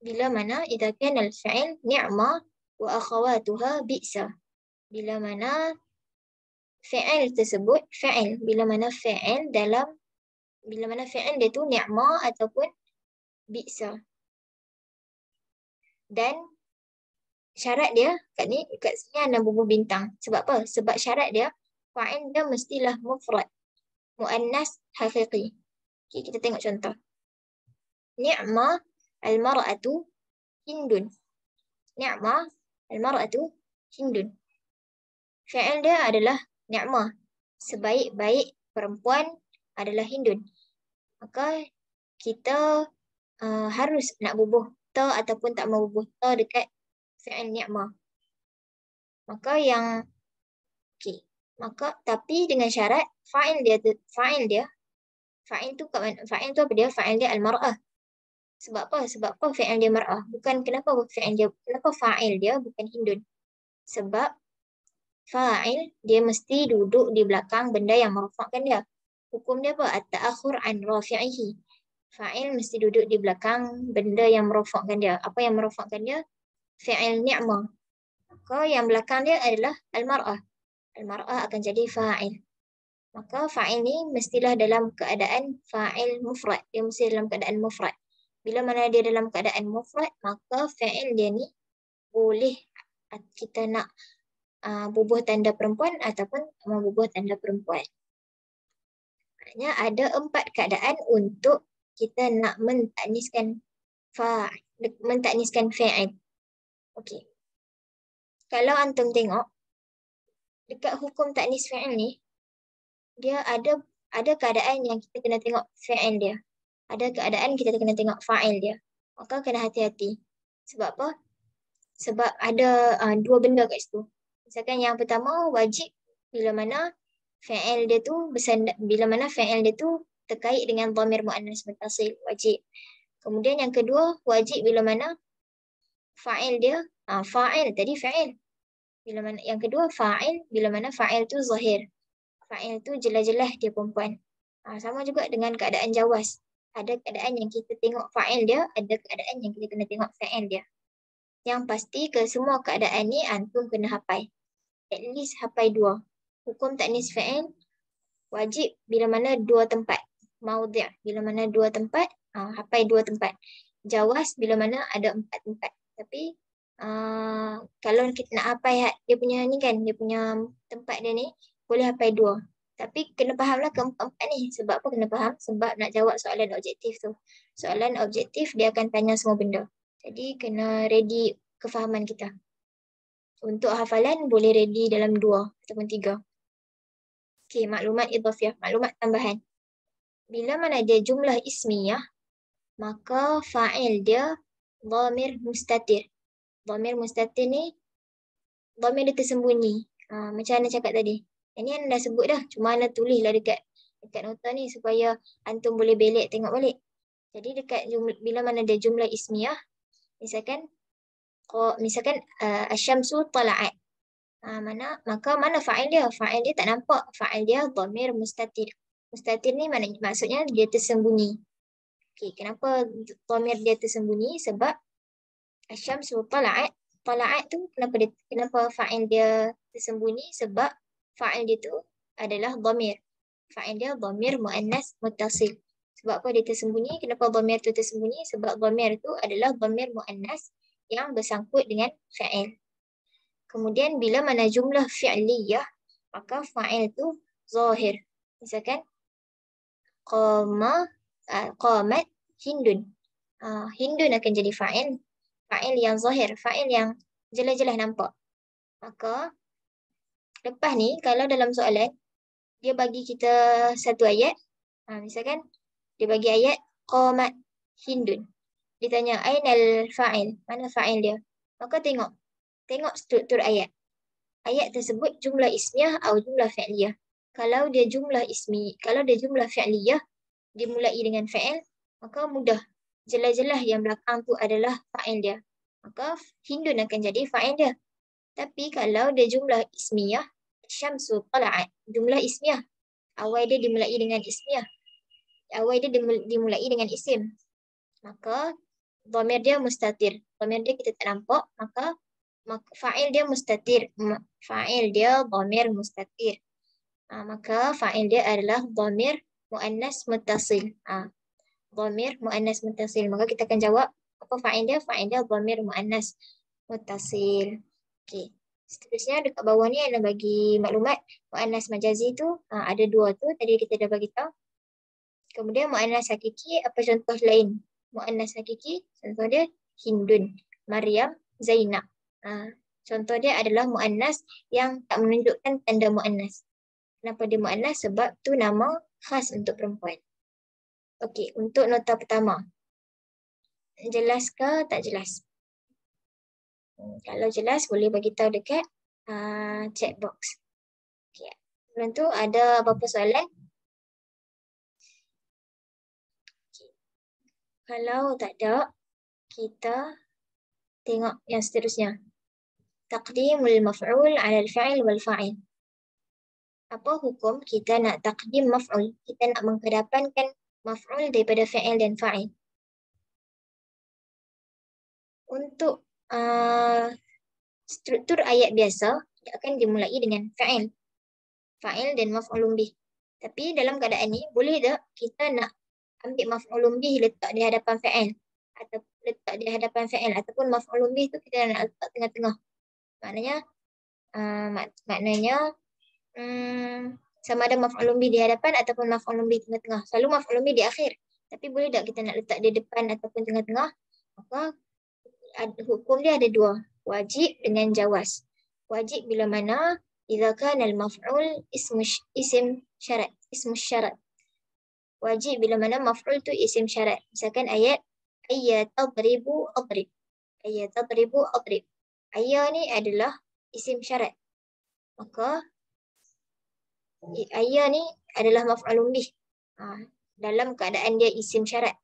bila mana idza kana al-fi'l ni'ma wa akhawatuha bi'sa. Bila mana fi'il tersebut, fi'il. Bila mana fi'il dalam, bila mana fi'il dia tu ni'ma ataupun bi'sa. Dan syarat dia kat ni, kat sini ada bubu bintang. Sebab apa? Sebab syarat dia, fa'il dia mestilah mufrad. Mu'annas hakiki. Okay, kita tengok contoh. Ni'ma al-mar'atu hindun. Ni'ma Al-mar'atu hindun. Fi'il dia adalah ni'mah. Sebaik-baik perempuan adalah hindun. Maka kita uh, harus nak bubuh ta ataupun tak mau bubuh ta dekat fi'il ni'mah. Maka yang okey. Maka tapi dengan syarat fa'il dia fa'il dia fa'il tu fa'il tu apa dia fa'il dia al-mar'ah sebab apa? Sebab apa fi'il dia mar'ah? Bukan kenapa fi'il dia, kenapa fa'il dia bukan indun? Sebab fa'il dia mesti duduk di belakang benda yang merofakkan dia. Hukum dia apa? At-ta'akhur an rafi'ihi. Fa'il mesti duduk di belakang benda yang merofakkan dia. Apa yang merofakkan dia? Fi'il ni'mah. Maka yang belakang dia adalah al-mar'ah. Al-mar'ah akan jadi fa'il. Maka fa'il ni mestilah dalam keadaan fa'il mufrad. Dia mesti dalam keadaan mufrad. Bila mana dia dalam keadaan mufrad, maka fa'il dia ni boleh kita nak uh, bubuh tanda perempuan ataupun membubuh tanda perempuan. Maknanya ada empat keadaan untuk kita nak mentakniskan fa'il, mentakniskan fa'il. Okey. Kalau antum tengok dekat hukum taknis fa'il ni, dia ada ada keadaan yang kita kena tengok fa'il dia ada keadaan kita kena tengok fa'il dia. Maka kena hati-hati. Sebab apa? Sebab ada uh, dua benda kat situ. Misalkan yang pertama wajib bila mana fa'il dia tu bersanda, bila mana fa'il dia tu terkait dengan dhamir muannas mutasil wajib. Kemudian yang kedua wajib bila mana fa'il dia uh, fa'il tadi fa'il. Bila mana yang kedua fa'il bila mana fa'il tu zahir. Fa'il tu jelas-jelas dia perempuan. Uh, sama juga dengan keadaan jawas ada keadaan yang kita tengok fa'il dia, ada keadaan yang kita kena tengok fa'il dia. Yang pasti ke semua keadaan ni antum kena hapai. At least hapai dua. Hukum taknis fa'il wajib bila mana dua tempat. Maudhi' bila mana dua tempat, ha, hapai dua tempat. Jawas bila mana ada empat tempat. Tapi uh, kalau kita nak hafal dia punya ni kan, dia punya tempat dia ni, boleh hapai dua. Tapi kena fahamlah keempat-empat ni. Sebab apa kena faham? Sebab nak jawab soalan objektif tu. Soalan objektif dia akan tanya semua benda. Jadi kena ready kefahaman kita. Untuk hafalan boleh ready dalam dua ataupun tiga. Okay, maklumat idhafiyah. Maklumat tambahan. Bila mana dia jumlah ismiyah, maka fa'il dia dhamir mustatir. Dhamir mustatir ni, dhamir dia tersembunyi. Uh, macam mana cakap tadi? Ini Ana dah sebut dah. Cuma Ana tulislah dekat dekat nota ni supaya antum boleh belik tengok balik. Jadi dekat jumlah, bila mana ada jumlah ismiah, misalkan misalkan uh, asyamsu tala'at. Uh, mana maka mana fa'il dia? Fa'il dia tak nampak. Fa'il dia dhamir mustatir. Mustatir ni mana, maksudnya dia tersembunyi. Okay kenapa dhamir dia tersembunyi? Sebab asyamsu tala'at. Tala'at tu kenapa dia, kenapa fa'il dia tersembunyi? Sebab fa'il dia tu adalah dhamir. Fa'il dia dhamir mu'annas mutasil. Sebab apa dia tersembunyi? Kenapa dhamir tu tersembunyi? Sebab dhamir tu adalah dhamir mu'annas yang bersangkut dengan fa'il. Kemudian bila mana jumlah fi'liyah, maka fa'il tu zahir. Misalkan, qama, qamat hindun. Uh, hindun akan jadi fa'il. Fa'il yang zahir, fa'il yang jelas-jelas nampak. Maka Lepas ni kalau dalam soalan dia bagi kita satu ayat. Ha, misalkan dia bagi ayat qamat hindun. Dia tanya ainal fa'il? Mana fa'il dia? Maka tengok. Tengok struktur ayat. Ayat tersebut jumlah ismiyah atau jumlah fa'liyah. Kalau dia jumlah ismi, kalau dia jumlah fa'liyah, dimulai dengan fa'il, maka mudah. Jelas-jelas yang belakang tu adalah fa'il dia. Maka hindun akan jadi fa'il dia. Tapi kalau dia jumlah ismiyah, syamsu tala'at, jumlah ismiyah. Awal dia dimulai dengan ismiyah. Awal dia dimulai dengan isim. Maka dhamir dia mustatir. Dhamir dia kita tak nampak, maka fa'il dia mustatir. Fa'il dia dhamir mustatir. Ha, maka fa'il dia adalah dhamir mu'annas mutasil. Ha, dhamir mu'annas mutasil. Maka kita akan jawab apa fa'il dia? Fa'il dia dhamir mu'annas mutasil. Okey. Seterusnya dekat bawah ni ada bagi maklumat muannas majazi tu uh, ada dua tu tadi kita dah bagi tahu. Kemudian muannas hakiki apa contoh lain? Muannas hakiki contoh dia Hindun, Maryam, Zainab. Uh, contoh dia adalah muannas yang tak menunjukkan tanda muannas. Kenapa dia muannas? Sebab tu nama khas untuk perempuan. Okey, untuk nota pertama. Jelas ke tak jelas? Hmm, kalau jelas boleh bagi tahu dekat uh, chat box. Okey. Sebelum tu ada apa-apa soalan? Okay. Kalau tak ada, kita tengok yang seterusnya. Taqdimul maf'ul 'ala al-fi'l wal fa'il. Apa hukum kita nak taqdim maf'ul? Kita nak mengkedepankan maf'ul daripada fi'il dan fa'il. Untuk uh, struktur ayat biasa dia akan dimulai dengan fa'il. Fa'il dan maf'ulun bih. Tapi dalam keadaan ni boleh tak kita nak ambil maf'ulun bih letak di hadapan fa'il atau letak di hadapan fa'il ataupun maf'ulun bih tu kita nak letak tengah-tengah. Maknanya uh, mak maknanya hmm, sama ada maf'ulun bih di hadapan ataupun maf'ulun bih tengah-tengah. Selalu maf'ulun bih di akhir. Tapi boleh tak kita nak letak di depan ataupun tengah-tengah? Maka hukum dia ada dua, wajib dengan jawaz. Wajib bila mana idza kana al-maf'ul ism isim syarat, ism syarat. Wajib bila mana maf'ul tu isim syarat. Misalkan ayat ayya tadribu adrib. Ayya tadribu adrib. Ayya ni adalah isim syarat. Maka ayya ni adalah maf'ulun bih. Ha, dalam keadaan dia isim syarat.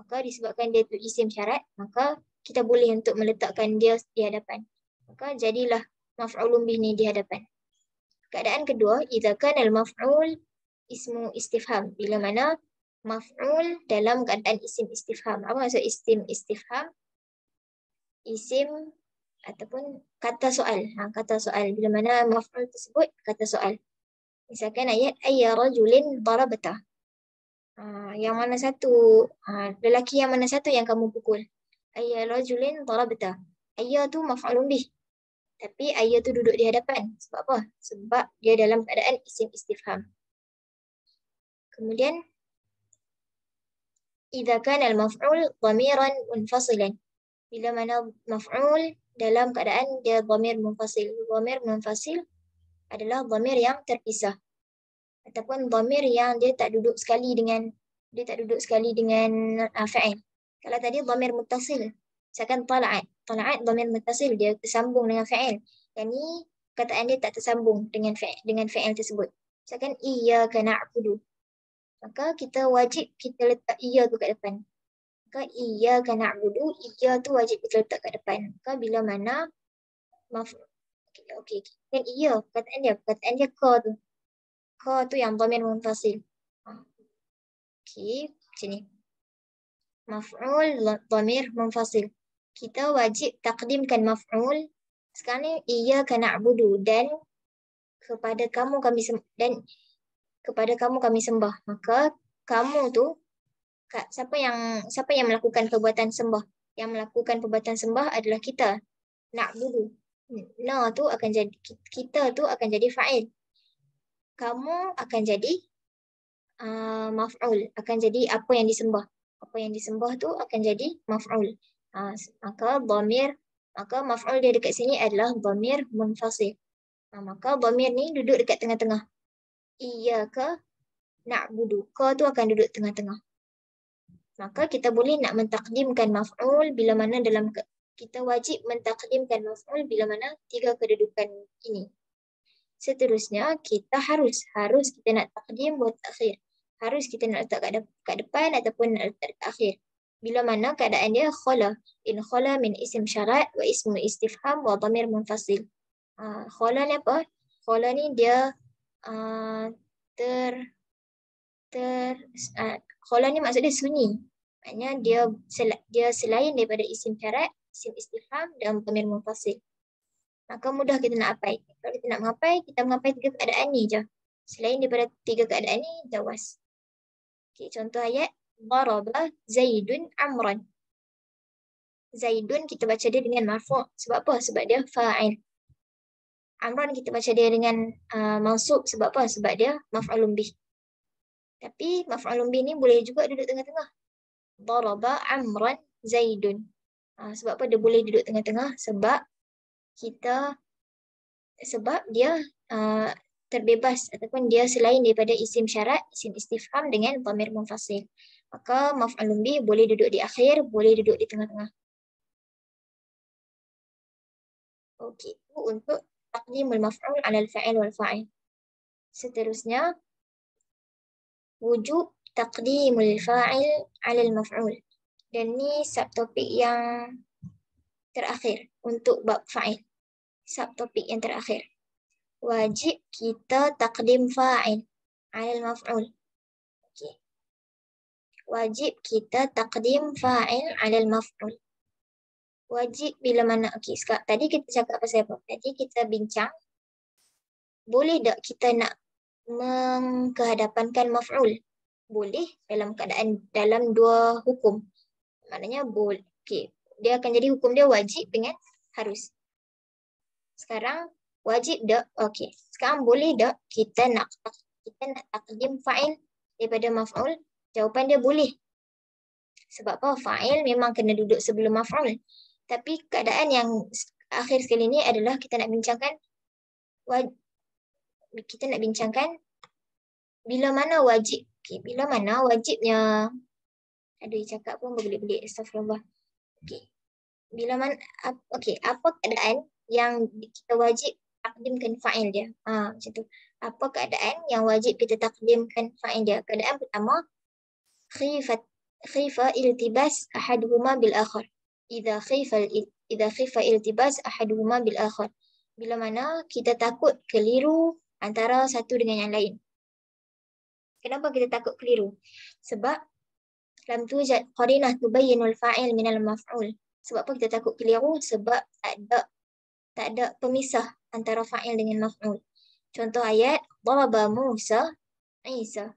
Maka disebabkan dia tu isim syarat, maka kita boleh untuk meletakkan dia di hadapan. Maka jadilah maf'ulun bih ni di hadapan. Keadaan kedua, idza kana al-maf'ul ismu istifham. Bila mana maf'ul dalam keadaan isim istifham. Apa maksud isim istifham? Isim ataupun kata soal. Ha, kata soal. Bila mana maf'ul tersebut kata soal. Misalkan ayat ayya rajulin darabata. Ha, yang mana satu, ha, lelaki yang mana satu yang kamu pukul ayya rajulin talabta. Ayya tu maf'alun bih. Tapi ayya tu duduk di hadapan. Sebab apa? Sebab dia dalam keadaan isim istifham. Kemudian idza kana al-maf'ul dhamiran munfasilan. Bila mana maf'ul dalam keadaan dia dhamir munfasil. Dhamir munfasil adalah dhamir yang terpisah. Ataupun dhamir yang dia tak duduk sekali dengan dia tak duduk sekali dengan uh, fa'il. Kalau tadi dhamir mutasil. Misalkan tala'at. Tala'at dhamir mutasil. Dia tersambung dengan fa'il. Yang ni kataan dia tak tersambung dengan fa'il dengan fa'il tersebut. Misalkan iya kana na'budu. Maka kita wajib kita letak iya tu kat depan. Maka iya kana na'budu. Iya tu wajib kita letak kat depan. Maka bila mana maaf. Okey, okay. kan iya kataan dia. Kataan dia ka tu. Ka tu yang dhamir mutasil. Ha. Okey, sini maf'ul dhamir munfasil. Kita wajib takdimkan maf'ul sekarang ni ia kena abudu dan kepada kamu kami sembah, dan kepada kamu kami sembah. Maka kamu tu siapa yang siapa yang melakukan perbuatan sembah? Yang melakukan perbuatan sembah adalah kita. Nak dulu. Na tu akan jadi kita tu akan jadi fa'il. Kamu akan jadi uh, maf'ul, akan jadi apa yang disembah apa yang disembah tu akan jadi maf'ul. Ha, maka dhamir maka maf'ul dia dekat sini adalah dhamir munfasil. Ha, maka dhamir ni duduk dekat tengah-tengah. Iyyaka na'budu. Ka tu akan duduk tengah-tengah. Maka kita boleh nak mentakdimkan maf'ul bila mana dalam ke- kita wajib mentakdimkan maf'ul bila mana tiga kedudukan ini. Seterusnya kita harus harus kita nak takdim buat akhir harus kita nak letak kat, de kat depan ataupun nak letak kat akhir. Bila mana keadaan dia khola. In khola min isim syarat wa ismu istifham wa damir munfasil. Uh, ha, khola ni apa? Khola ni dia uh, ter... ter uh, ha, khola ni maksud dia sunyi. Maksudnya dia, sel dia selain daripada isim syarat, isim istifham dan damir munfasil. Maka mudah kita nak apa Kalau kita nak mengapai, kita mengapa tiga keadaan ni je. Selain daripada tiga keadaan ni, jawas. Okay, contoh ayat daraba zaidun amran. Zaidun kita baca dia dengan marfu' sebab apa? Sebab dia fa'il. Amran kita baca dia dengan uh, mansub sebab apa? Sebab dia maf'alun bih. Tapi maf'alun bih ni boleh juga duduk tengah-tengah. Daraba amran zaidun. Uh, sebab apa dia boleh duduk tengah-tengah? Sebab kita sebab dia uh, terbebas ataupun dia selain daripada isim syarat, isim istifham dengan pamir munfasil. Maka maf'alun bih boleh duduk di akhir, boleh duduk di tengah-tengah. Okey, itu untuk taqdimul maf'ul alal fa'il wal fa'il. Seterusnya, wujud taqdimul fa'il alal maf'ul. Dan ni subtopik yang terakhir untuk bab fa'il. Subtopik yang terakhir wajib kita takdim fa'il alal maf'ul. Okey. Wajib kita takdim fa'il alal maf'ul. Wajib bila mana? Okey, sekarang tadi kita cakap pasal apa? Tadi kita bincang boleh tak kita nak mengkehadapankan maf'ul? Boleh dalam keadaan dalam dua hukum. Maknanya boleh. Okey, dia akan jadi hukum dia wajib dengan harus. Sekarang wajib dak okey sekarang boleh dak kita nak kita nak takdim fa'il daripada maf'ul jawapan dia boleh sebab apa fa'il memang kena duduk sebelum maf'ul tapi keadaan yang akhir sekali ni adalah kita nak bincangkan kita nak bincangkan bila mana wajib okay, bila mana wajibnya aduh cakap pun berbelit-belit astagfirullah okey bila mana okey apa keadaan yang kita wajib takdimkan fa'il dia. Ha, macam tu. Apa keadaan yang wajib kita takdimkan fa'il dia? Keadaan pertama, khifat khifa iltibas ahaduhuma bil akhar. Idza khifa idza khifa iltibas ahaduhuma bil akhar. Bila mana kita takut keliru antara satu dengan yang lain. Kenapa kita takut keliru? Sebab dalam lam tujad qarinah tubayyinul fa'il minal maf'ul. Sebab apa kita takut keliru? Sebab tak ada tak ada pemisah antara fa'il dengan maf'ul. Contoh ayat, Baraba Musa Isa.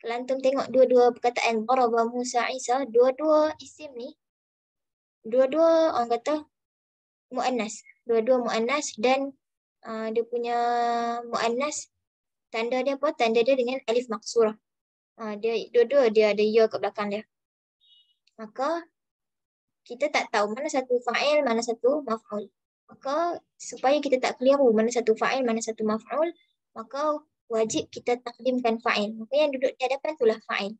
Kalau antum tengok dua-dua perkataan Baraba Musa Isa, dua-dua isim ni, dua-dua orang kata mu'annas. Dua-dua mu'annas dan uh, dia punya mu'annas, tanda dia apa? Tanda dia dengan alif maksurah. Uh, dia dua-dua dia ada ya kat belakang dia. Maka kita tak tahu mana satu fa'il, mana satu maf'ul maka supaya kita tak keliru mana satu fa'il, mana satu maf'ul, maka wajib kita takdimkan fa'il. Maka yang duduk di hadapan itulah fa'il.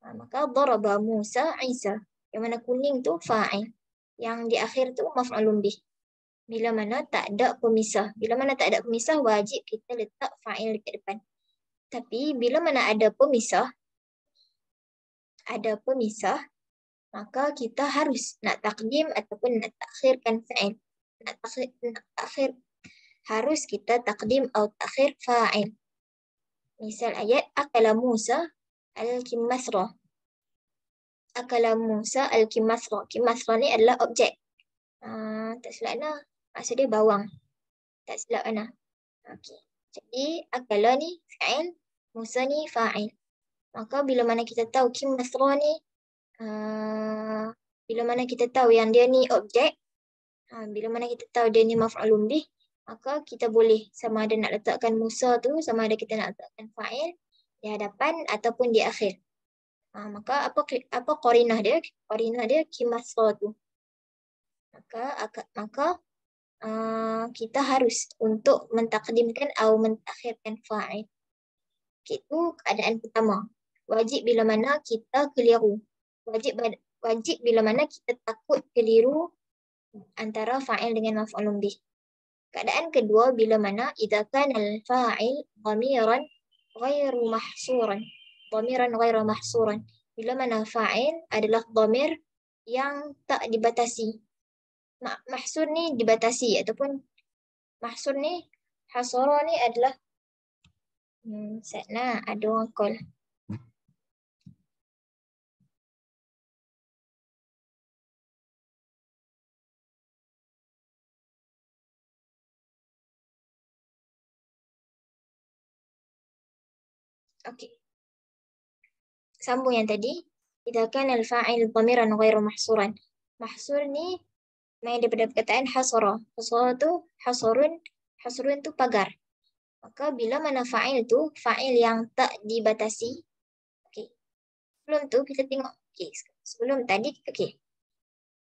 Ha, maka daraba Musa Isa. Yang mana kuning tu fa'il. Yang di akhir tu maf'ulun bih. Bila mana tak ada pemisah. Bila mana tak ada pemisah, wajib kita letak fa'il di depan. Tapi bila mana ada pemisah, ada pemisah, maka kita harus nak takdim ataupun nak takhirkan fa'il akhir harus kita takdim atau takhir fa'il. Misal ayat akala Musa al-kimasra. Akala Musa al-kimasra. Kimasra ni adalah objek. Uh, tak silap ana. Lah. Maksud dia bawang. Tak silap ana. Okey. Jadi akala ni fa'il, Musa ni fa'il. Maka bila mana kita tahu kimasra ni uh, bila mana kita tahu yang dia ni objek Ha, bila mana kita tahu dia ni maf'alun bih, maka kita boleh sama ada nak letakkan Musa tu, sama ada kita nak letakkan fa'il di hadapan ataupun di akhir. Ha, maka apa apa korinah dia? Korinah dia kimasa tu. Maka maka uh, kita harus untuk mentakdimkan atau mentakhirkan fa'il. Itu keadaan pertama. Wajib bila mana kita keliru. Wajib wajib bila mana kita takut keliru antara fa'il dengan maf'ulun bih. Keadaan kedua bila mana idza kana al-fa'il dhamiran ghairu mahsuran. Dhamiran ghairu mahsuran. Bila mana fa'il adalah dhamir yang tak dibatasi. Mahsur ni dibatasi ataupun mahsur ni hasara ni adalah hmm, setna ada orang call. Okey. Sambung yang tadi. Kita akan al-fa'il tamiran ghairu mahsuran. Mahsur ni main daripada perkataan hasara. Hasara tu hasurun. Hasurun tu pagar. Maka bila mana fa'il tu, fa'il yang tak dibatasi. Okey. Sebelum tu kita tengok. Okey. Sebelum tadi, okey.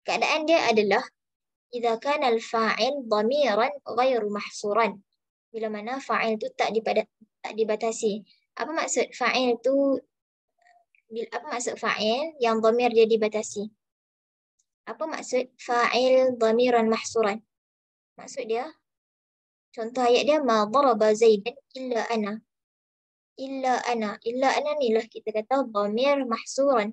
Keadaan dia adalah idza kana al-fa'il dhamiran ghairu mahsuran. Bila mana fa'il tu tak dibatasi apa maksud fa'il tu apa maksud fa'il yang dhamir jadi batasi? apa maksud fa'il dhamiran mahsuran maksud dia contoh ayat dia ma daraba zaidan illa ana illa ana illa ana ni lah kita kata dhamir mahsuran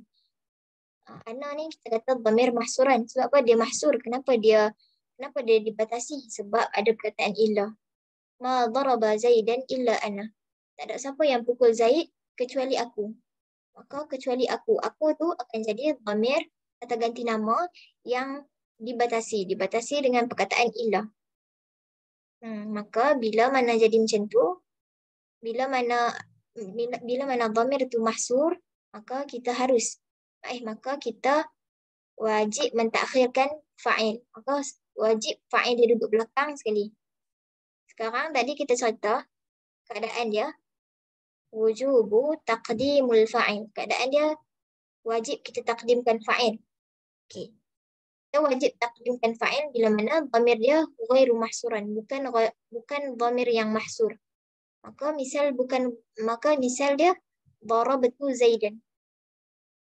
ha, ana ni kita kata dhamir mahsuran sebab apa dia mahsur kenapa dia kenapa dia dibatasi sebab ada perkataan illa ma daraba zaidan illa ana tak ada siapa yang pukul Zaid kecuali aku. Maka kecuali aku, aku tu akan jadi Amir atau ganti nama yang dibatasi. Dibatasi dengan perkataan ilah. Hmm, maka bila mana jadi macam tu, bila mana bila, mana dhamir tu mahsur, maka kita harus eh maka kita wajib mentakhirkan fa'il. Maka wajib fa'il dia duduk belakang sekali. Sekarang tadi kita cerita keadaan dia, wujubu taqdimul fa'il. Keadaan dia wajib kita takdimkan fa'il. Okey. Kita wajib takdimkan fa'il bila mana dhamir dia ghairu mahsuran, bukan bukan dhamir yang mahsur. Maka misal bukan maka misal dia darabtu Zaidan.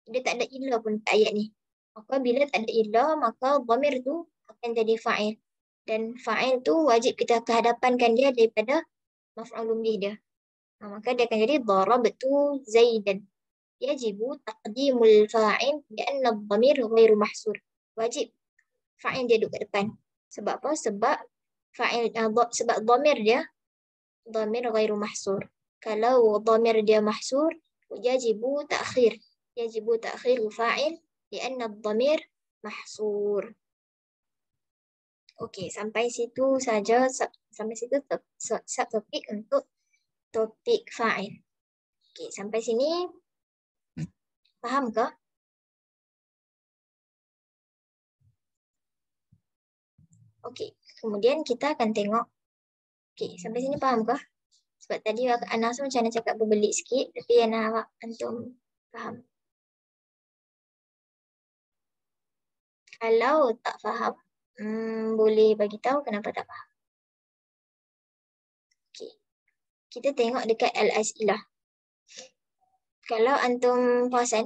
Dia tak ada illa pun kat ayat ni. Maka bila tak ada illa, maka dhamir tu akan jadi fa'il. Dan fa'il tu wajib kita kehadapankan dia daripada maf'ulun bih dia maka dia akan jadi darabtu zaidan yajibu taqdimul fa'in karena dhamir ghairu mahsur wajib fa'in dia duduk ke depan sebab apa sebab fa'il uh, sebab dhamir dia dhamir ghairu mahsur kalau dhamir dia mahsur wajib ta'khir wajib ta'khir fa'il karena dhamir mahsur Okey, sampai situ saja sampai situ sub, sub, sub topik untuk topik 5. Okey, sampai sini hmm. faham ke? Okey, kemudian kita akan tengok Okey, sampai sini faham ke? Sebab tadi Ana semua macam nak cakap berbelit sikit tapi Ana harap antum faham. Kalau tak faham, hmm, boleh bagi tahu kenapa tak faham. kita tengok dekat al-as'ilah. Kalau antum perasan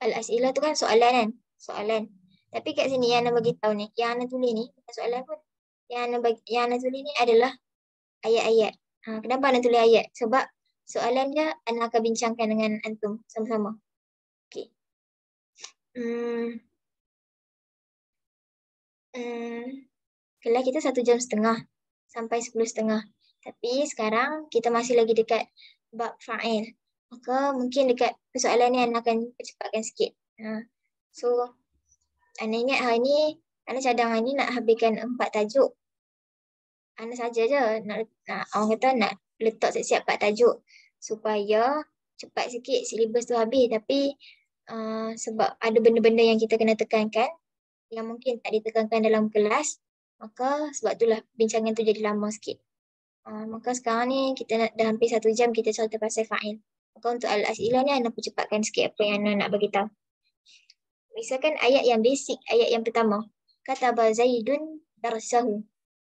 al-as'ilah tu kan soalan kan? Soalan. Tapi kat sini yang nak bagi tahu ni, yang nak tulis ni soalan pun. Yang nak bagi yang nak tulis ni adalah ayat-ayat. Ha, kenapa nak tulis ayat? Sebab soalan dia anak akan bincangkan dengan antum sama-sama. Okey. Hmm. Hmm. Kelas kita satu jam setengah sampai sepuluh setengah. Tapi sekarang kita masih lagi dekat bab fa'il. Maka mungkin dekat persoalan ni Ana akan percepatkan sikit. Ha. So Ana ingat hari ni, Ana cadang hari ni nak habiskan empat tajuk. Ana saja je nak, nak, orang kata nak letak siap-siap empat tajuk. Supaya cepat sikit silibus tu habis. Tapi uh, sebab ada benda-benda yang kita kena tekankan. Yang mungkin tak ditekankan dalam kelas. Maka sebab itulah bincangan tu jadi lama sikit. Ah, maka sekarang ni kita nak, dah hampir satu jam kita cerita pasal fa'il. Maka untuk al-as'ilah ni, anak percepatkan sikit apa yang anak nak beritahu. Misalkan ayat yang basic, ayat yang pertama. Kata ba Zaidun darsahu.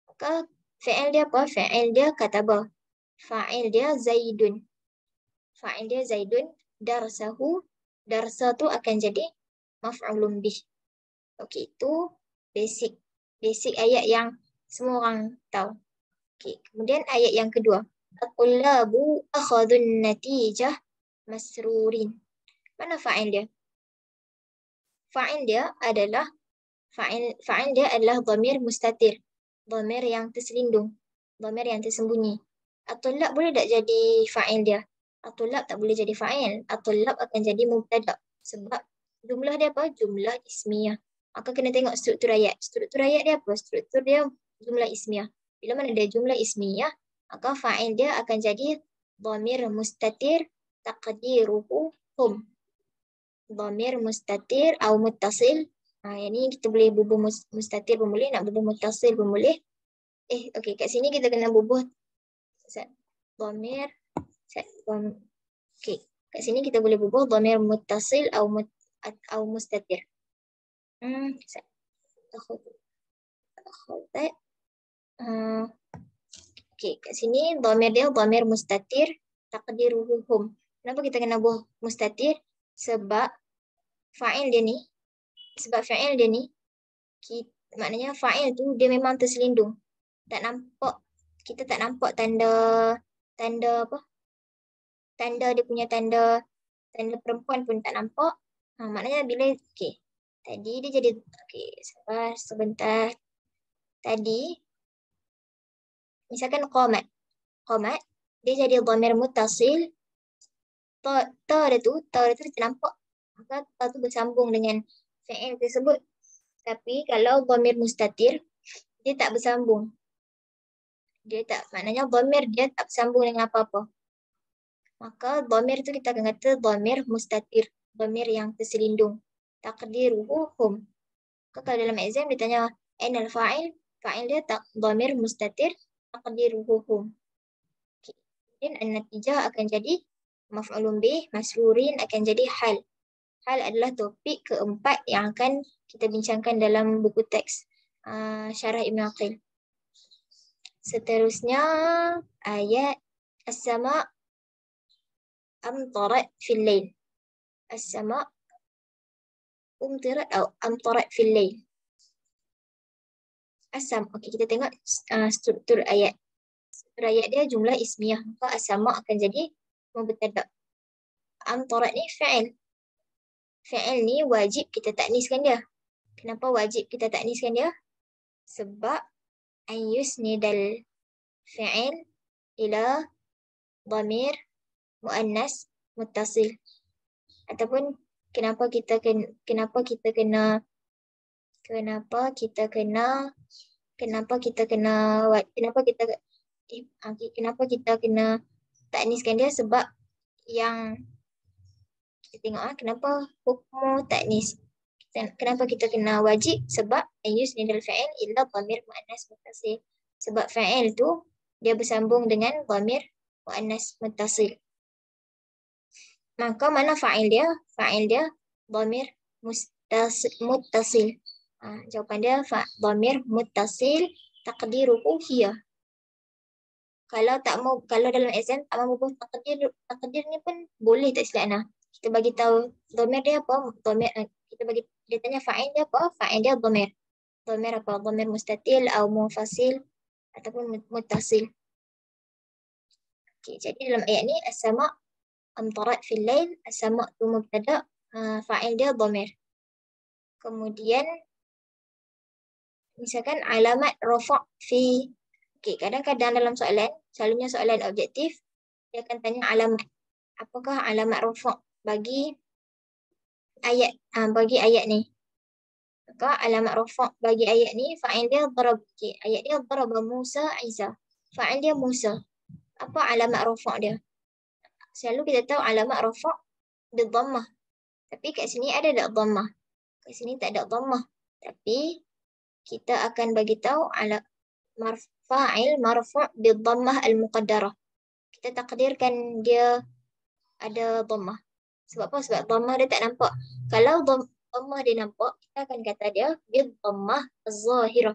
Maka fa'il dia apa? Fa'il dia kata ba. Fa'il dia Zaidun. Fa'il dia Zaidun darsahu. Darsa tu akan jadi maf'ulun bih. Okey, itu basic. Basic ayat yang semua orang tahu. Okay. Kemudian ayat yang kedua. Al-Qulabu akhazun natijah masrurin. Mana fa'in dia? Fa'in dia adalah fa'in fa'in dia adalah dhamir mustatir. Dhamir yang terselindung. Dhamir yang tersembunyi. Atulab boleh tak jadi fa'in dia? Atulab tak boleh jadi fa'in. Atulab akan jadi mubtada sebab jumlah dia apa? Jumlah ismiyah. Maka kena tengok struktur ayat. Struktur ayat dia apa? Struktur dia jumlah ismiyah bila mana dia jumlah ismiyah maka fa'il dia akan jadi dhamir mustatir taqdiruhu hum dhamir mustatir atau mutasil. ha, yang ini kita boleh bubuh mustatir pun boleh nak bubuh mutasil pun boleh eh okey kat sini kita kena bubuh dhamir okey kat sini kita boleh bubuh dhamir mutasil atau atau mustatir hmm saya takut tak. Uh, hmm. okay, kat sini domir dia domir mustatir hum. Kenapa kita kena buh mustatir? Sebab fa'il dia ni, sebab fa'il dia ni, kita, maknanya fa'il tu dia memang terselindung. Tak nampak, kita tak nampak tanda, tanda apa? Tanda dia punya tanda, tanda perempuan pun tak nampak. Ha, maknanya bila, okay. Tadi dia jadi, okay, sebentar. Tadi misalkan qama qama dia jadi dhamir mutasil ta ta ada tu ta ada tu nampak maka ta tu bersambung dengan fi'il tersebut tapi kalau dhamir mustatir dia tak bersambung dia tak maknanya dhamir dia tak bersambung dengan apa-apa maka dhamir tu kita akan kata dhamir mustatir dhamir yang terselindung takdiruhu hum kalau dalam exam ditanya Enal fa'il, fa'il dia tak domir mustatir, taqdiruhum. Kemudian okay. an-natijah akan jadi maf'ulun bih, masrurin akan jadi hal. Hal adalah topik keempat yang akan kita bincangkan dalam buku teks uh, Syarah Ibn Aqil. Seterusnya ayat as-sama amtarat fil lain. As-sama umtirat atau amtarat fil lain asam. Okey, kita tengok uh, struktur ayat. Struktur ayat dia jumlah ismiyah Maka asamak akan jadi mubtada. Amtarat ni fa'il. Fa'il ni wajib kita takniskan dia. Kenapa wajib kita takniskan dia? Sebab ayus ni dal fa'il ila dhamir muannas muttasil. Ataupun kenapa kita kena, kenapa kita kena kenapa kita kena kenapa kita kena kenapa kita eh, kenapa kita kena takniskan dia sebab yang kita tengok ah kenapa hukum teknis kenapa kita kena wajib sebab and use nidal fa'il illa dhamir muannas muttasil sebab fa'il tu dia bersambung dengan dhamir muannas muttasil maka mana fa'il dia fa'il dia dhamir mustasil, Ah, jawapan dia fa dhamir muttasil taqdiruhu hiya. Kalau tak mau kalau dalam exam tak mau buat takdir takdir ni pun boleh tak silap nah. Kita bagi tahu dhamir dia apa? Dhamir eh, kita bagi dia tanya fa'il dia apa? Fa'il dia dhamir. Dhamir apa? Dhamir mustatil atau munfasil ataupun muttasil. Okay, jadi dalam ayat ni asma amtarat fil lain asma tu mubtada uh, fa'il dia dhamir. Kemudian misalkan alamat rofok fi. Okey, kadang-kadang dalam soalan, selalunya soalan objektif, dia akan tanya alamat. Apakah alamat rofok bagi ayat uh, bagi ayat ni? Maka alamat rofok bagi ayat ni, fa'il dia darab. Okay, ayat dia darab Musa Isa. Fa'il dia Musa. Apa alamat rofok dia? Selalu kita tahu alamat rofok dia dhammah. Tapi kat sini ada tak dhammah? Kat sini tak ada dhammah. Tapi kita akan bagi tahu ala marfa'il marfu' bil dhammah al muqaddarah. Kita takdirkan dia ada dhammah. Sebab apa? Sebab dhammah dia tak nampak. Kalau dhammah dia nampak, kita akan kata dia bil dhammah zahirah.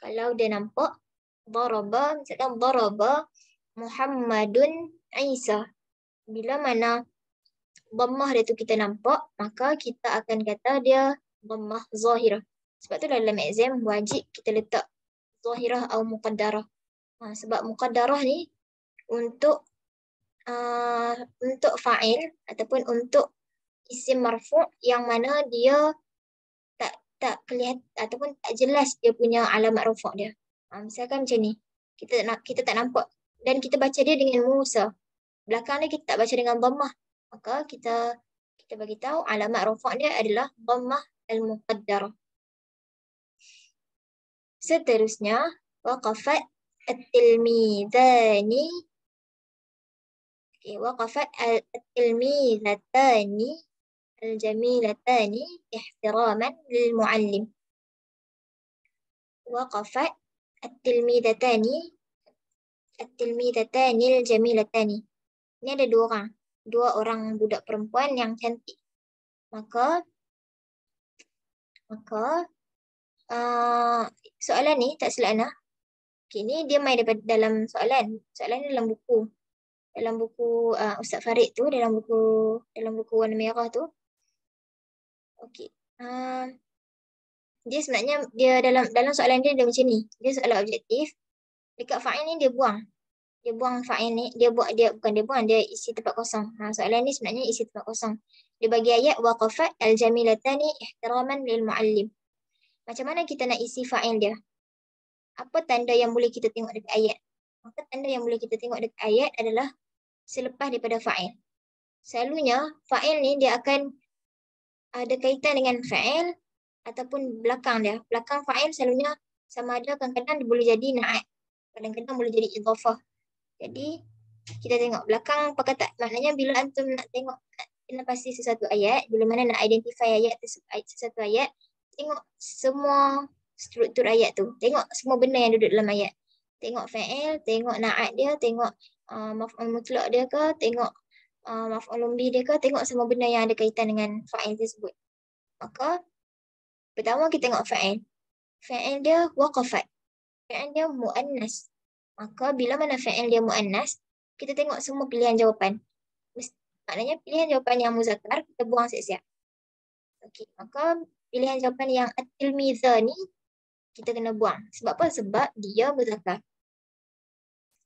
Kalau dia nampak daraba, misalkan daraba Muhammadun Isa. Bila mana dhammah dia tu kita nampak, maka kita akan kata dia dhammah zahirah. Sebab tu dalam exam wajib kita letak zahirah atau muqaddarah. Ha, sebab muqaddarah ni untuk uh, untuk fa'il ataupun untuk isim marfu' yang mana dia tak tak kelihatan ataupun tak jelas dia punya alamat rufu' dia. Ha, misalkan macam ni. Kita nak kita tak nampak dan kita baca dia dengan Musa. Belakang ni kita tak baca dengan dhammah. Maka kita kita bagi tahu alamat rufu' dia adalah dhammah al-muqaddarah. Seterusnya, waqafat at-tilmidhani. Okay, eh, waqafat at-tilmidhatani al-jamilatani ihtiraman lil-muallim. Waqafat at-tilmidhatani at-tilmidhatani al-jamilatani. Ini ada dua orang. Dua orang budak perempuan yang cantik. Maka, maka, uh, soalan ni tak silap Ana. Okay, ni dia main daripada dalam soalan. Soalan ni dalam buku. Dalam buku uh, Ustaz Farid tu, dalam buku dalam buku warna merah tu. Okey, Uh, dia sebenarnya dia dalam dalam soalan dia dia macam ni. Dia soalan objektif. Dekat fa'il ni dia buang. Dia buang fa'il ni. Dia buat dia bukan dia buang. Dia isi tempat kosong. Ha, soalan ni sebenarnya isi tempat kosong. Dia bagi ayat waqafat al-jamilatani ihtiraman lil muallim. Macam mana kita nak isi fa'il dia? Apa tanda yang boleh kita tengok dekat ayat? Maka tanda yang boleh kita tengok dekat ayat adalah selepas daripada fa'il. Selalunya fa'il ni dia akan ada kaitan dengan fa'il ataupun belakang dia. Belakang fa'il selalunya sama ada kadang-kadang boleh jadi na'at. Kadang-kadang boleh jadi idhafah. Jadi kita tengok belakang perkataan. Maknanya bila antum nak tengok nak pasti sesuatu ayat, bila mana nak identify ayat sesuatu ayat, tengok semua struktur ayat tu. Tengok semua benda yang duduk dalam ayat. Tengok fa'il, tengok na'at dia, tengok uh, maf'ul mutlak dia ke, tengok uh, maf'ul umli dia ke, tengok semua benda yang ada kaitan dengan fa'il tersebut. Maka pertama kita tengok fa'il. Fa'il dia waqafat. Fa'il dia mu'annas. Maka bila mana fa'il dia mu'annas, kita tengok semua pilihan jawapan. Maksudnya pilihan jawapan yang muzakar, kita buang siap-siap. Okey, maka pilihan jawapan yang At-Tilmiza ni kita kena buang. Sebab apa? Sebab dia bertakar.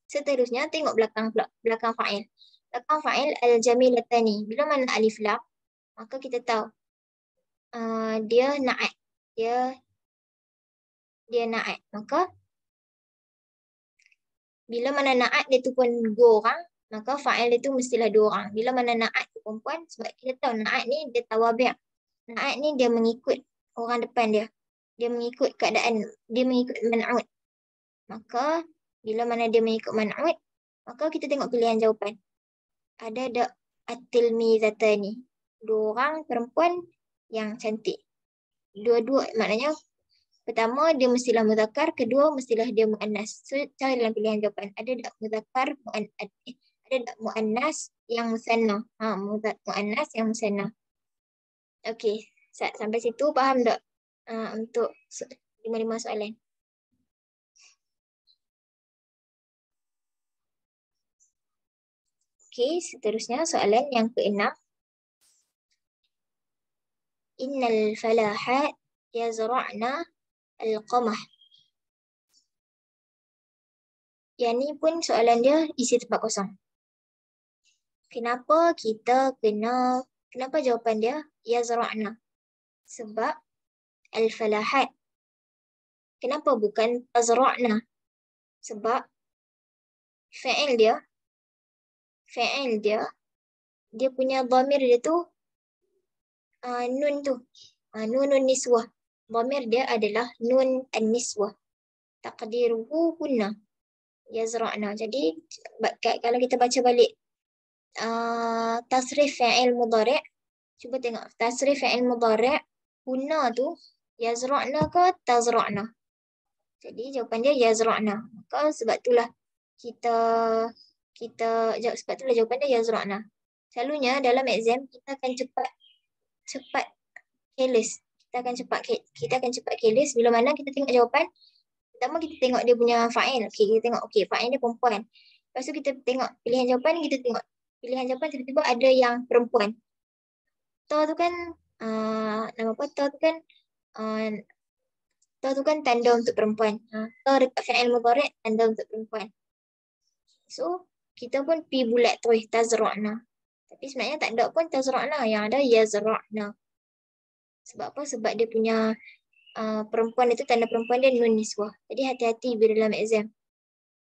Seterusnya, tengok belakang pula. Belakang fa'il. Belakang fa'il Al-Jamilatani. Bila mana alif lam, maka kita tahu uh, dia na'at. Dia dia na'at. Maka bila mana na'at dia tu pun dua orang, maka fa'il dia tu mestilah dua orang. Bila mana na'at tu perempuan, sebab kita tahu na'at ni dia tawabih. Ma'at hmm. ni dia mengikut orang depan dia. Dia mengikut keadaan. Dia mengikut man'ud. Maka bila mana dia mengikut man'ud, maka kita tengok pilihan jawapan. Ada ada at-tilmi zata ni. Dua orang perempuan yang cantik. Dua-dua maknanya pertama dia mestilah muzakkar, kedua mestilah dia muannas. So cari dalam pilihan jawapan. Ada tak muzakkar muannas? Eh, ada tak muannas yang musanna? Ha, muannas yang musanna. Okey, sampai situ faham tak uh, untuk lima-lima soalan? Okey, seterusnya soalan yang keenam. Innal falaha yazra'na al-qamah. Yang ni pun soalan dia isi tempat kosong. Kenapa kita kena Kenapa jawapan dia? Ya zara'na. Sebab al-falahat. Kenapa bukan azra'na? Sebab fa'il dia, fa'il dia, dia punya bamir dia tu, uh, nun tu, uh, ah, nunun niswah. Bamir dia adalah nun al-niswah. Takdiruhu kunna. Ya zara'na. Jadi kalau kita baca balik Ah, tasrif fi'il mudhari' cuba tengok tasrif fi'il mudhari' guna tu yazra'na ke tazra'na jadi jawapan dia yazra'na maka sebab itulah kita kita jawab sebab itulah jawapan dia yazra'na selalunya dalam exam kita akan cepat cepat kelis kita akan cepat kita akan cepat kelis bila mana kita tengok jawapan pertama kita tengok dia punya fa'il okey kita tengok okey fa'il dia perempuan lepas tu kita tengok pilihan jawapan kita tengok pilihan jawapan tiba-tiba ada yang perempuan. Tau tu kan uh, nama apa? Tau tu kan uh, ah, Tau tu kan tanda untuk perempuan. Ha. Uh, tau dekat fi'il mudhari' tanda untuk perempuan. So, kita pun pi bulat tu eh, tazra'na. Tapi sebenarnya tak ada pun tazra'na, yang ada yazra'na. Sebab apa? Sebab dia punya uh, perempuan itu tanda perempuan dia nun niswah. Jadi hati-hati bila dalam exam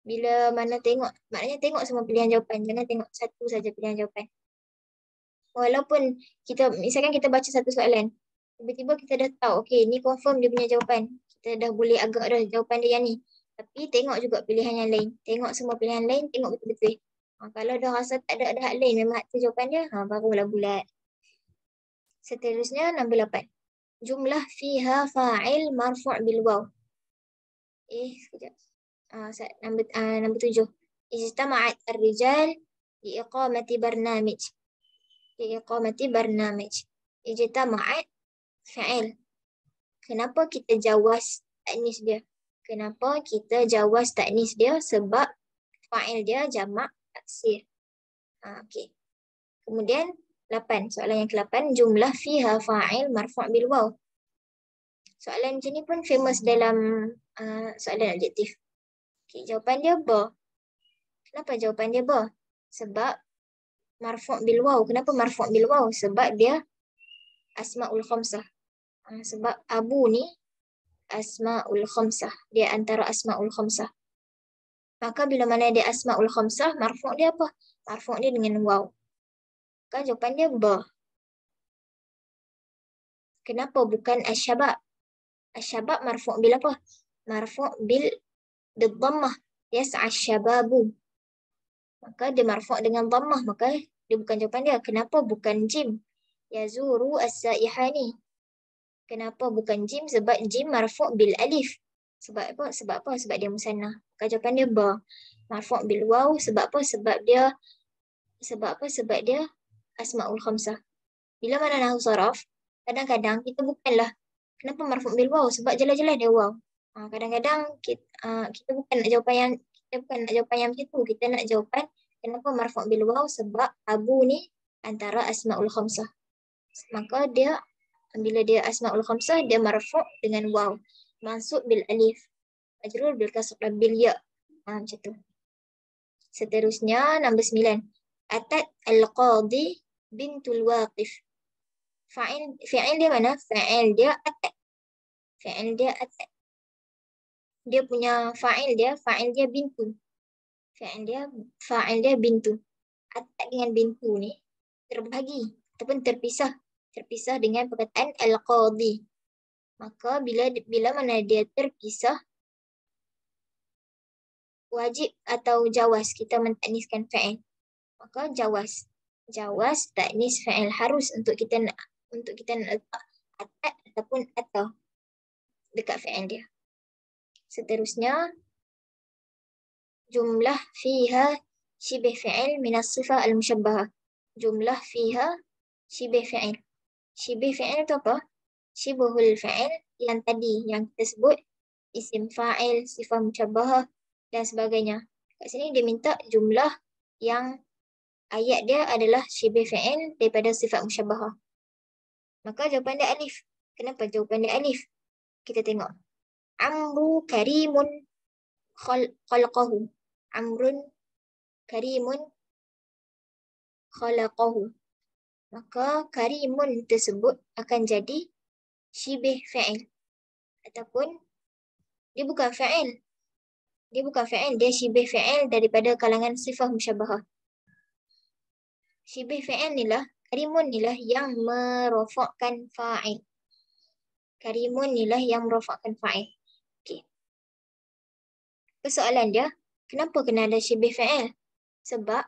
bila mana tengok maknanya tengok semua pilihan jawapan jangan tengok satu saja pilihan jawapan walaupun kita misalkan kita baca satu soalan tiba-tiba kita dah tahu okey ni confirm dia punya jawapan kita dah boleh agak dah jawapan dia yang ni tapi tengok juga pilihan yang lain tengok semua pilihan lain tengok betul-betul ha, kalau dah rasa tak ada ada hak lain memang hak tu jawapan dia ha barulah bulat seterusnya nombor 8 jumlah fiha fa'il marfu' bil waw eh sekejap Ah, number uh, number tujuh. Ijtama'at ar-rijal li'iqamati barnamij. Li'iqamati barnamij. Ijtama'at fa'il. Kenapa kita jawas taknis dia? Kenapa kita jawas taknis dia? Sebab fa'il dia jamak taksir. Ha, ah, okay. Kemudian, 8. Soalan yang ke-8. Jumlah fiha fa'il marfu' bil waw. Soalan ini pun famous dalam uh, soalan adjektif. Okay, jawapan dia ba. Kenapa jawapan dia ba? Sebab marfu' bil waw. Kenapa marfu' bil waw? Sebab dia asmaul khamsah. Ah, sebab abu ni asmaul khamsah. Dia antara asmaul khamsah. Maka bila mana dia asmaul khamsah, marfu' dia apa? Marfu' dia dengan waw. Kan jawapan dia ba. Kenapa bukan asyabab? Asyabab marfu' bil apa? Marfu' bil dhammah yas'a syababu maka dia marfok dengan dhammah maka dia bukan jawapan dia kenapa bukan jim yazuru as-saihani kenapa bukan jim sebab jim marfok bil alif sebab apa sebab apa sebab dia musanna maka jawapan dia ba marfu' bil waw sebab apa sebab dia sebab apa sebab dia asmaul khamsah bila mana nahu sharaf kadang-kadang kita bukanlah kenapa marfok bil waw sebab jelas-jelas dia waw Ah, kadang-kadang kita, uh, kita bukan nak jawapan yang kita bukan nak jawapan yang macam tu. Kita nak jawapan kenapa marfu' bil waw sebab abu ni antara asmaul khamsah. Maka dia bila dia asmaul khamsah dia marfu' dengan waw. Masuk bil alif. Majrur bil kasr dan bil ya. Ha, macam tu. Seterusnya nombor sembilan. Atat al-qadi bintul waqif. Fa'il fa'il dia mana? Fa'il dia atat. Fa'il dia atat dia punya fa'il dia fa'il dia bintu fa'il dia fa'il dia bintu atak dengan bintu ni terbagi ataupun terpisah terpisah dengan perkataan al-qadhi maka bila bila mana dia terpisah wajib atau jawas kita mentakniskan fa'il maka jawas jawas taknis fa'il harus untuk kita nak, untuk kita nak letak atak ataupun atau dekat fa'il dia seterusnya jumlah fiha syibih fi'il minas sifah al-musyabbahah. Jumlah fiha syibih fi'il. Syibih fi'il itu apa? Syibuhul fi'il yang tadi yang kita sebut isim fa'il, sifat musyabbahah dan sebagainya. Kat sini dia minta jumlah yang ayat dia adalah syibih fi'il daripada sifat musyabbahah. Maka jawapan dia alif. Kenapa jawapan dia alif? Kita tengok amru karimun khalaqahu amrun karimun khalaqahu maka karimun tersebut akan jadi syibih fa'il ataupun dia bukan fa'il dia bukan fa'il dia syibih fa'il daripada kalangan sifat musyabahah syibih fa'il ni lah, karimun ni lah yang merofakkan fa'il karimun ni lah yang merofakkan fa'il persoalan dia, kenapa kena ada syibih fa'il? Sebab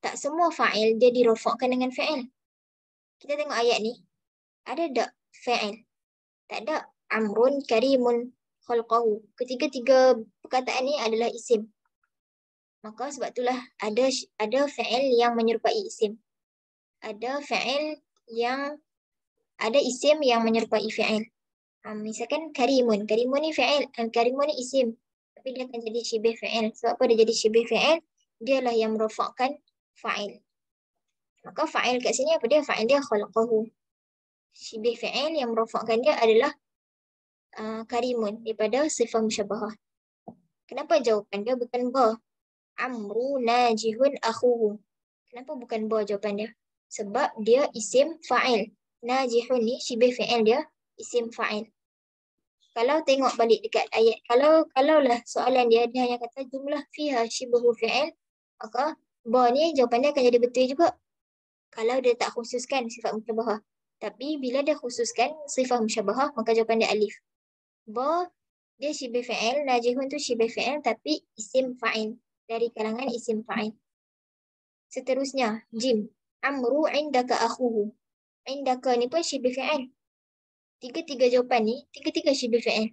tak semua fa'il dia dirofokkan dengan fa'il. Kita tengok ayat ni. Ada tak fa'il? Tak ada. Amrun karimun khulqahu. Ketiga-tiga perkataan ni adalah isim. Maka sebab itulah ada ada fa'il yang menyerupai isim. Ada fa'il yang ada isim yang menyerupai fa'il. Um, misalkan karimun. Karimun ni fa'il. Um, karimun ni isim tapi dia akan jadi syibih fi'il. Sebab apa dia jadi syibih Dia lah yang merofakkan fa'il. Maka fa'il kat sini apa dia? Fa'il dia khalaqahu. Syibih fi'il yang merofakkan dia adalah uh, karimun daripada sifat musyabahah. Kenapa jawapan dia bukan ba? Amru najihun akhuhu. Kenapa bukan ba jawapan dia? Sebab dia isim fa'il. Najihun ni syibih fi'il dia isim fa'il kalau tengok balik dekat ayat kalau kalaulah soalan dia dia hanya kata jumlah fiha syibhu fi'il maka ba ni jawapan dia akan jadi betul juga kalau dia tak khususkan sifat musyabahah tapi bila dia khususkan sifat musyabahah maka jawapan dia alif ba dia syibhu fi'il najihun tu syibhu fi'il tapi isim fa'il dari kalangan isim fa'il seterusnya jim amru indaka akhuhu indaka ni pun syibhu fi'il tiga-tiga jawapan ni, tiga-tiga CBFN.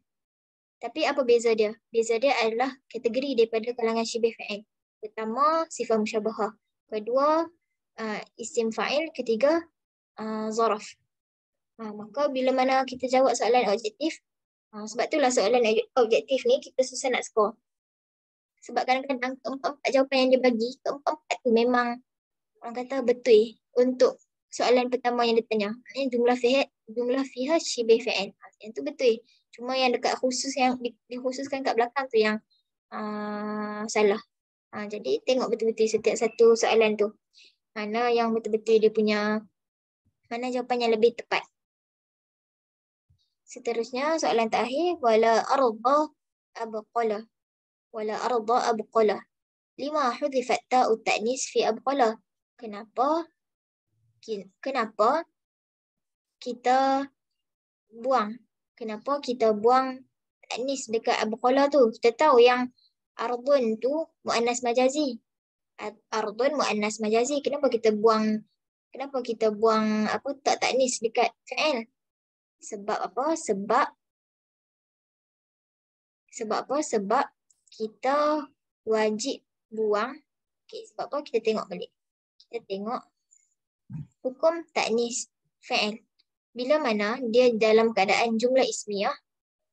Tapi apa beza dia? Beza dia adalah kategori daripada kalangan CBFN. Pertama, sifat musyabahah. Kedua, uh, isim fa'il. Ketiga, uh, zaraf. Uh, maka bila mana kita jawab soalan objektif, uh, sebab lah soalan objektif ni kita susah nak skor. Sebab kadang-kadang keempat-empat jawapan yang dia bagi, keempat-empat tu memang orang kata betul untuk soalan pertama yang dia tanya. Maknanya jumlah fiha jumlah fiha syibih fi'il. Yang tu betul. Cuma yang dekat khusus yang dikhususkan kat belakang tu yang uh, salah. Uh, jadi tengok betul-betul setiap satu soalan tu. Mana yang betul-betul dia punya mana jawapan yang lebih tepat. Seterusnya soalan terakhir wala arda abqala. Wala arda abqala. Lima hudhifat ta'u ta'nis fi abqala. Kenapa kenapa kita buang kenapa kita buang teknis dekat abu qala tu kita tahu yang ardun tu muannas majazi ardun muannas majazi kenapa kita buang kenapa kita buang apa tak teknis dekat fa'il sebab apa sebab sebab apa sebab kita wajib buang okey sebab apa kita tengok balik kita tengok hukum taknis fa'il. Bila mana dia dalam keadaan jumlah ismiyah,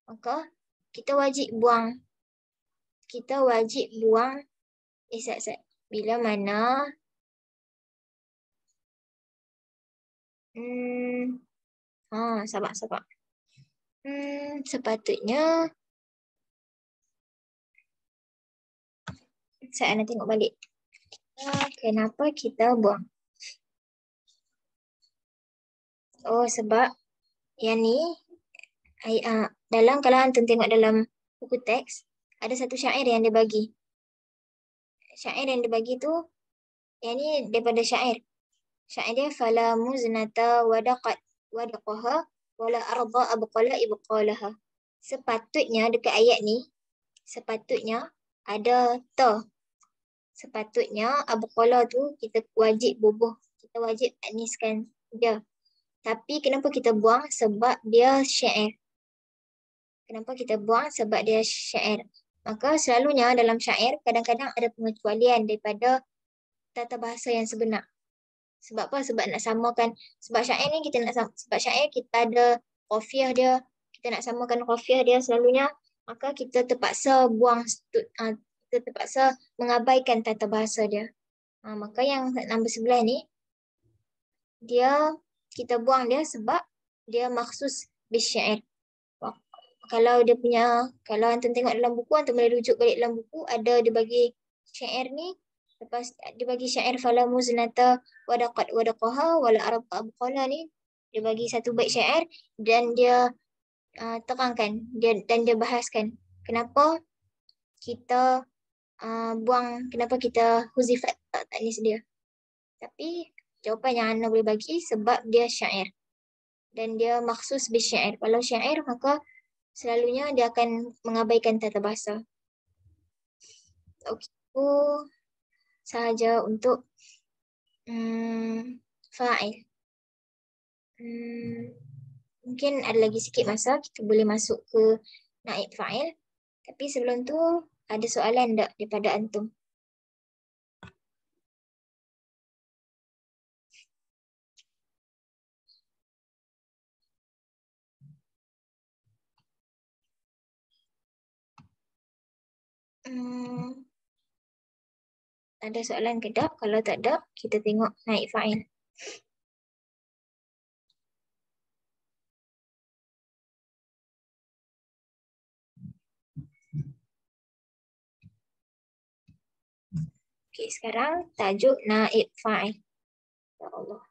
maka kita wajib buang kita wajib buang eh sat, sat. bila mana hmm ha sabar sabar hmm sepatutnya saya nak tengok balik ah, kenapa kita buang Oh sebab yang ni I, uh, ah, dalam kalau hantu tengok dalam buku teks ada satu syair yang dia bagi. Syair yang dia bagi tu yang ni daripada syair. Syair dia fala muznata wadaqat wadaqaha wala arda abqala ibqalaha. Sepatutnya dekat ayat ni sepatutnya ada ta. Sepatutnya abqala tu kita wajib boboh. Kita wajib aniskan dia. Tapi kenapa kita buang? Sebab dia syair. Kenapa kita buang? Sebab dia syair. Maka selalunya dalam syair, kadang-kadang ada pengecualian daripada tata bahasa yang sebenar. Sebab apa? Sebab nak samakan. Sebab syair ni kita nak samakan. Sebab syair kita ada kofiah dia. Kita nak samakan kofiah dia selalunya. Maka kita terpaksa buang, ah, kita terpaksa mengabaikan tata bahasa dia. Ah, maka yang nombor sebelah ni, dia kita buang dia sebab dia maksus bisyair. Kalau dia punya, kalau hantar tengok dalam buku, hantar boleh rujuk balik dalam buku, ada dia bagi syair ni, lepas dia bagi syair fala muznata wadaqat wadaqaha wala arab abqala ni, dia bagi satu baik syair dan dia uh, terangkan dia, dan dia bahaskan kenapa kita uh, buang, kenapa kita huzifat tak tanya dia. Tapi jawapan yang Ana boleh bagi sebab dia syair. Dan dia maksus syair. Kalau syair maka selalunya dia akan mengabaikan tata bahasa. Okey, itu sahaja untuk hmm, fa'il. Hmm, mungkin ada lagi sikit masa kita boleh masuk ke naib fa'il. Tapi sebelum tu ada soalan tak daripada antum? Hmm. Ada soalan ke tak? Kalau tak ada, kita tengok naik fa'il. Okay, sekarang tajuk naib fa'il. Ya Allah.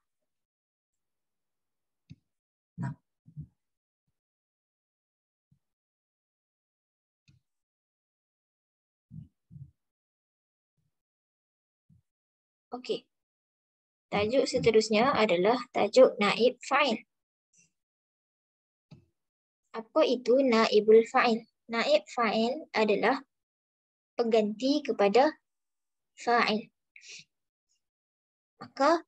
Okey. Tajuk seterusnya adalah tajuk naib fa'il. Apa itu naibul fa'il? Naib fa'il adalah pengganti kepada fa'il. Maka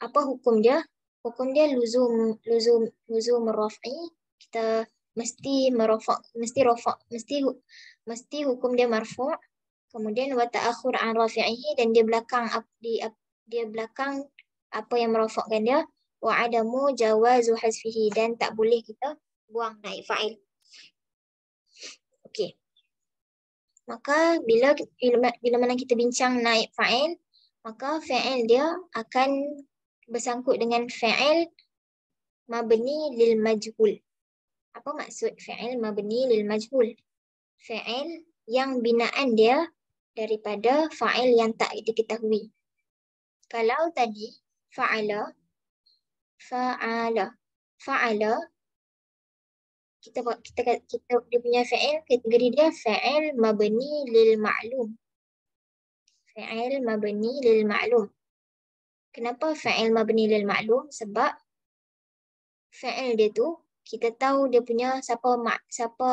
apa hukum dia? Hukum dia luzum luzum luzum rafi. Kita mesti merafa mesti rafa mesti mesti hukum dia marfu' kemudian wa ta'akhur an rafi'ihi dan dia belakang di dia belakang apa yang merofakkan dia wa adamu jawazu hazfihi dan tak boleh kita buang naik fa'il. Okey. Maka bila bila mana kita bincang naik fa'il, maka fa'il dia akan bersangkut dengan fa'il mabni lil majhul. Apa maksud fa'il mabni lil majhul? Fa'il yang binaan dia daripada fa'il yang tak diketahui. Kalau tadi fa'ala, fa'ala, fa'ala, kita buat kita kita dia punya fa'il kategori dia fa'il mabni lil ma'lum. Fa'il mabni lil ma'lum. Kenapa fa'il mabni lil ma'lum? Sebab fa'il dia tu kita tahu dia punya siapa mak siapa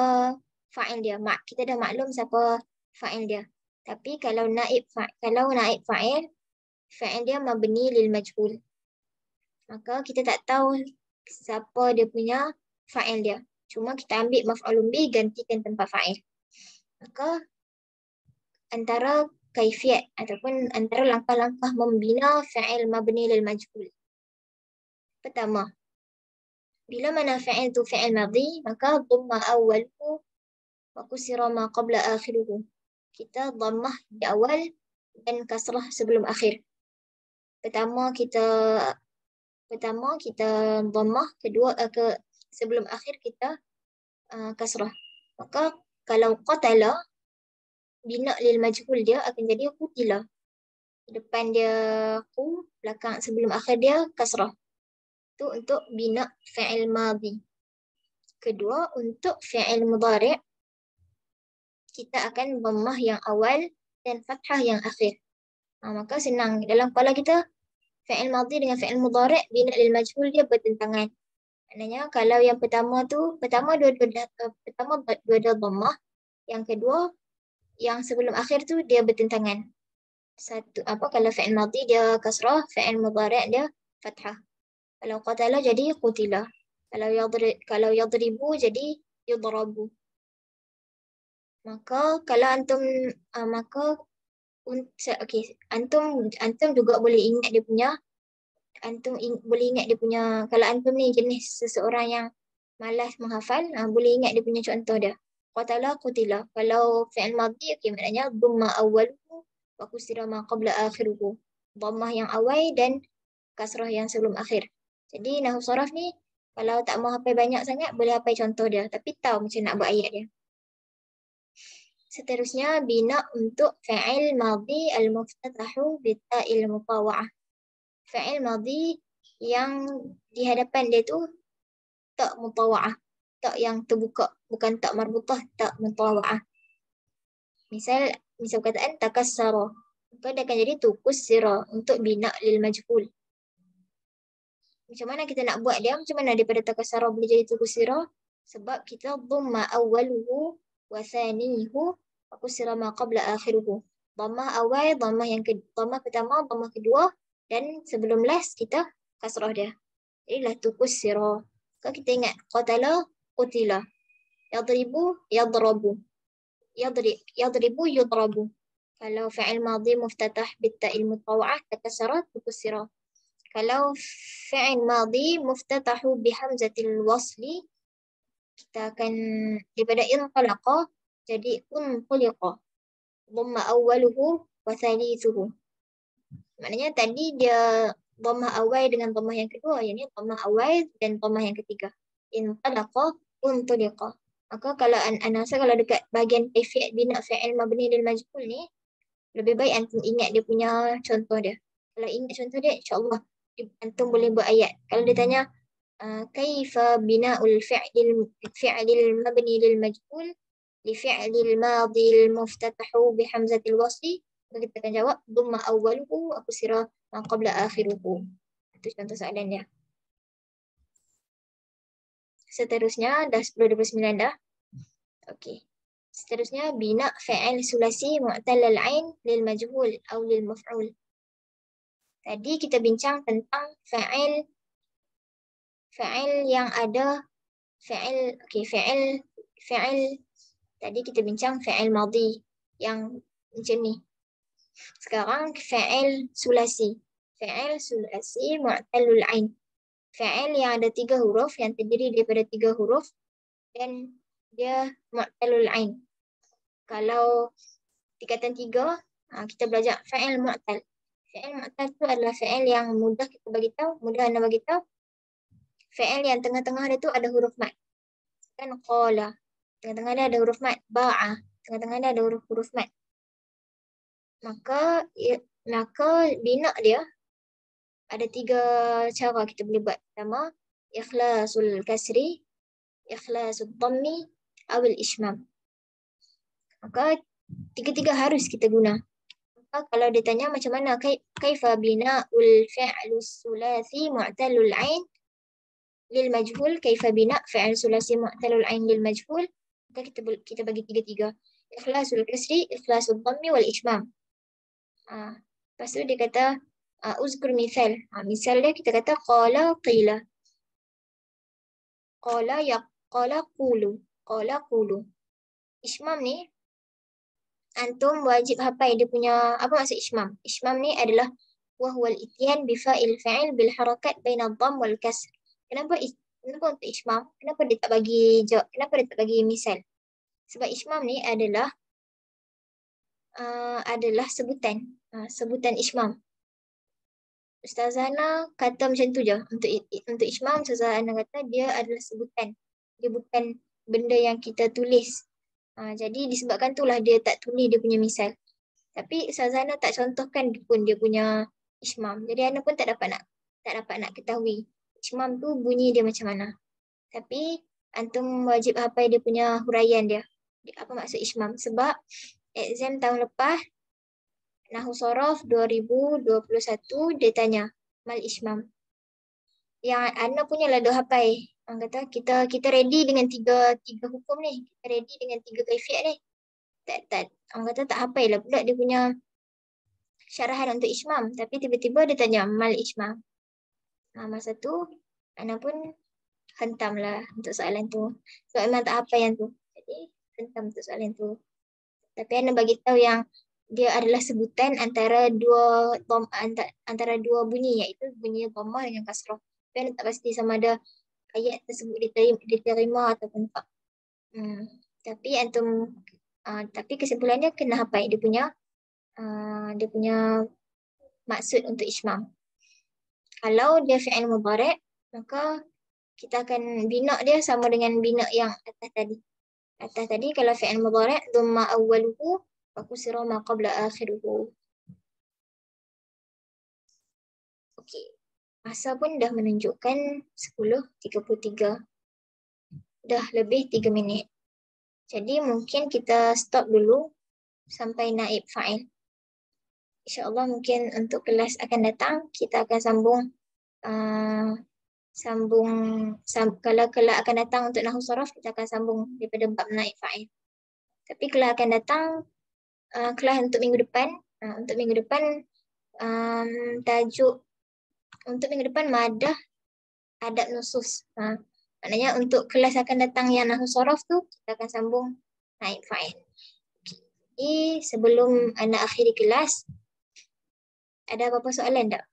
fa'il dia. Mak kita dah maklum siapa fa'il dia. Tapi kalau naib kalau naib fa'il, fa'il dia mabni lil majhul. Maka kita tak tahu siapa dia punya fa'il dia. Cuma kita ambil maf'alun bi gantikan tempat fa'il. Maka antara kaifiat ataupun antara langkah-langkah membina fa'il mabni lil majhul. Pertama, bila mana fa'il tu fa'il madhi, maka dhumma awwalu wa kusira ma qabla akhiruhu kita dhammah di awal dan kasrah sebelum akhir. Pertama kita pertama kita dhammah, kedua uh, ke sebelum akhir kita uh, kasrah. Maka kalau qatala bina lil majhul dia akan jadi qutila. Depan dia ku, belakang sebelum akhir dia kasrah. Itu untuk bina fi'il madhi. Kedua untuk fi'il mudhari' kita akan dhammah yang awal dan fathah yang akhir. Ha, maka senang dalam kepala kita fi'il madhi dengan fi'il mudhari' bina lil majhul dia bertentangan. Maknanya kalau yang pertama tu pertama dua dua, dua eh, pertama dua dua dhammah, yang kedua yang sebelum akhir tu dia bertentangan. Satu apa kalau fi'il madhi dia kasrah, fi'il mudhari' dia fathah. Kalau qatala jadi qutila. Kalau yadri, kalau yadribu jadi yudrabu maka kalau antum uh, maka okey antum antum juga boleh ingat dia punya antum ing, boleh ingat dia punya kalau antum ni jenis seseorang yang malas menghafal uh, boleh ingat dia punya contoh dia qatala qutila kalau fi'il madhi okey maknanya dhamma awwaluhu wa kusira ma qabla akhiruhu dhammah yang awal dan kasrah yang sebelum akhir jadi nahu saraf ni kalau tak mau hafal banyak sangat boleh hafal contoh dia tapi tahu macam nak buat ayat dia seterusnya bina untuk fa'il madhi al-muftatahu bita'il mutawa'ah. Fa'il madhi yang di hadapan dia tu tak mutawa'ah. Tak yang terbuka. Bukan tak marbutah, tak mutawa'ah. Misal, misal perkataan takassara. Maka akan jadi tukussira untuk bina lil majhul. Macam mana kita nak buat dia? Macam mana daripada takassara boleh jadi tukussira? Sebab kita dhumma awaluhu wa thanihu aku sirama qabla akhiruhu dhammah awal dhammah yang kedua dhammah pertama dhammah kedua dan sebelum last kita kasrah dia jadi la tukusira kalau kita ingat qatala qutila yadribu yadrabu yadri yadribu yudrabu kalau fi'il madhi muftatah bit ta'il mutawa'ah takasara tukusira kalau fi'il madhi muftatahu bihamzatil wasli kita akan daripada inqalaqa jadi unquliqa. Dhamma awwaluhu wa thalithuhu. Maknanya tadi dia dhamma awal dengan dhamma yang kedua. Yang ini dhamma awal dan dhamma yang ketiga. Inqalaqa unquliqa. Maka kalau an anasa kalau dekat bahagian efek bina fa'il mabni lil majhul ni lebih baik antum ingat dia punya contoh dia. Kalau ingat contoh dia insya-Allah antum boleh buat ayat. Kalau dia tanya كيف بناء الفعل الفعل المبني للمجهول لفعل الماضي المفتتح بحمزة الوصل begitu akan jawab dhamma awaluhu aku sira ma itu contoh soalannya seterusnya dah 10.29 dah okey seterusnya bina fa'il sulasi mu'talal ain lil majhul atau lil maf'ul tadi kita bincang tentang fa'il fa'il yang ada fa'il okey fa'il fa'il tadi kita bincang fa'il madi yang macam ni sekarang fa'il sulasi fa'il sulasi mu'talul ain fa'il yang ada tiga huruf yang terdiri daripada tiga huruf dan dia mu'talul ain kalau tingkatan tiga, ha, kita belajar fa'il mu'tal fa'il mu'tal tu adalah fa'il yang mudah kita bagi tahu mudah anda bagi tahu fi'il yang tengah-tengah dia tu ada huruf mat. Kan qala. Tengah-tengah dia ada huruf mat. Ba'a. Tengah-tengah dia ada huruf huruf mat. Maka ya, maka bina dia ada tiga cara kita boleh buat. Pertama, ikhlasul kasri, ikhlasul dhammi, awil ismam. Maka tiga-tiga harus kita guna. Maka kalau dia tanya macam mana kaifa bina'ul fi'lus sulasi mu'talul 'ain للمجهول كيف بناء فعل ثلاثي معتل العين للمجهول كتب كتب تiga tiga إخلاص الكسر إخلاص الضم والإتمام بس ودي كتا أذكر مثال مثال ده كتا قال قيل قال يق قال قول قال قول إشمام ني أنتم واجب apa yang dia punya apa maksud إشمام إشمام ني adalah وهو الاتيان بفاعل فعل بالحركات بين الضم والكسر kenapa kenapa untuk ismam kenapa dia tak bagi jawab kenapa dia tak bagi misal sebab ismam ni adalah uh, adalah sebutan uh, sebutan ismam ustazana kata macam tu je untuk untuk ismam ustazana kata dia adalah sebutan dia bukan benda yang kita tulis uh, jadi disebabkan itulah dia tak tulis dia punya misal tapi ustazana tak contohkan pun dia punya ismam jadi ana pun tak dapat nak tak dapat nak ketahui cemam tu bunyi dia macam mana. Tapi antum wajib hafal dia punya huraian dia. Apa maksud ismam? Sebab exam tahun lepas Nahu Sorof 2021 dia tanya mal ismam. Yang Anna punya lah dah hafal. Orang kata kita kita ready dengan tiga tiga hukum ni. Kita ready dengan tiga kaifiat ni. Tak tak orang kata tak hafal lah budak dia punya syarahan untuk ismam tapi tiba-tiba dia tanya mal ismam. Ha, masa tu Ana pun hentam lah untuk soalan tu. So memang tak apa yang tu. Jadi hentam untuk soalan tu. Tapi Ana bagi tahu yang dia adalah sebutan antara dua tom, antara dua bunyi iaitu bunyi dhamma dengan kasrah. Tapi Ana tak pasti sama ada ayat tersebut diterima, diterima ataupun tak. Hmm. Tapi antum uh, ah, tapi kesimpulannya kena apa dia punya uh, dia punya maksud untuk ismam. Kalau dia fi'il mubarak, maka kita akan bina dia sama dengan bina yang atas tadi. Atas tadi kalau fi'il mubarak, dhumma awaluhu, fakusirah maqabla akhiruhu. Okey. Masa pun dah menunjukkan 10.33. Dah lebih 3 minit. Jadi mungkin kita stop dulu sampai naib fa'il insyaallah mungkin untuk kelas akan datang kita akan sambung uh, sambung sam, kalau kelas akan datang untuk nahwu sorof kita akan sambung daripada bab naik fa'il tapi kelas akan datang uh, kelas untuk minggu depan uh, untuk minggu depan um, tajuk untuk minggu depan madah adab nusus uh, maknanya untuk kelas akan datang yang nahwu sorof tu kita akan sambung naik fa'il sebelum anak akhiri kelas, ada apa-apa soalan tak?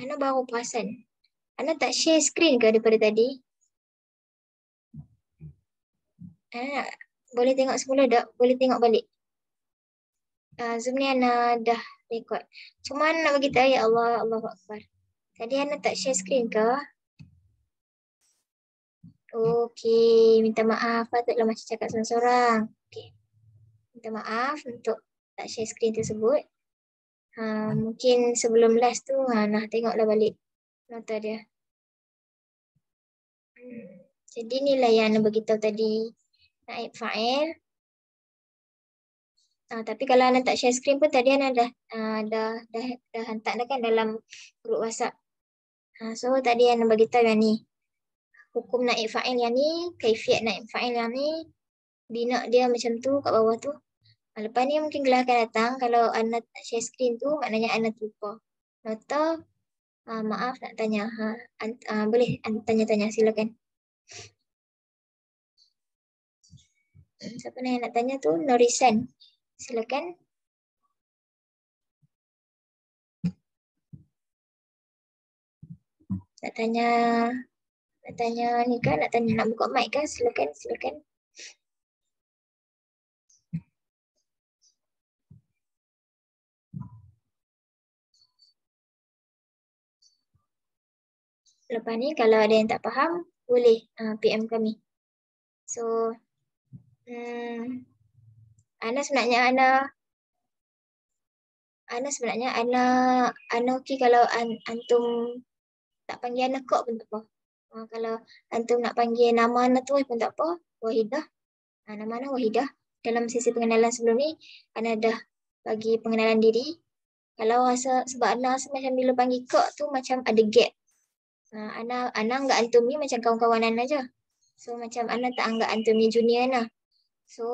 Ana baru perasan. Ana tak share screen ke daripada tadi? Ana nak, boleh tengok semula tak? Boleh tengok balik. Uh, ah, Zoom ni Ana dah record. Macam mana nak beritahu ya Allah, Allah Akbar. Tadi Hana tak share screen ke? Okey, minta maaf lah tak lama cakap seorang-seorang. Okey. Minta maaf untuk tak share screen tersebut. Ha, mungkin sebelum last tu ha, nak tengoklah balik nota dia. Hmm. Jadi inilah yang Hana beritahu tadi. Naib fa'il, Uh, tapi kalau Anan tak share screen pun tadi Anan dah, uh, dah, dah, dah, dah hantar dah kan dalam grup WhatsApp. Uh, so tadi Anan beritahu yang ni. Hukum naik fa'il yang ni, kaifiat naik fa'il yang ni. Bina dia macam tu kat bawah tu. Uh, lepas ni mungkin gelah akan datang kalau Anan tak share screen tu maknanya Anan terlupa. Nota, uh, maaf nak tanya. Ha? Uh, uh, boleh tanya-tanya silakan. Siapa yang nak tanya tu? Norisan. Norisan silakan. Nak tanya, nak tanya ni kan, nak tanya nak buka mic kan, silakan, silakan. Lepas ni kalau ada yang tak faham, boleh uh, ah, PM kami. So, hmm, Ana sebenarnya Ana Ana sebenarnya Ana Ana okey kalau an, antum tak panggil Ana kok pun tak apa. Ha, kalau antum nak panggil nama Ana tu pun tak apa. Wahidah. Ha, nama Ana Wahidah. Dalam sesi pengenalan sebelum ni Ana dah bagi pengenalan diri. Kalau rasa sebab Ana rasa bila panggil kok tu macam ada gap. Ha, Ana Ana enggak antum ni macam kawan-kawan Ana je. So macam Ana tak anggap antum ni junior ana. So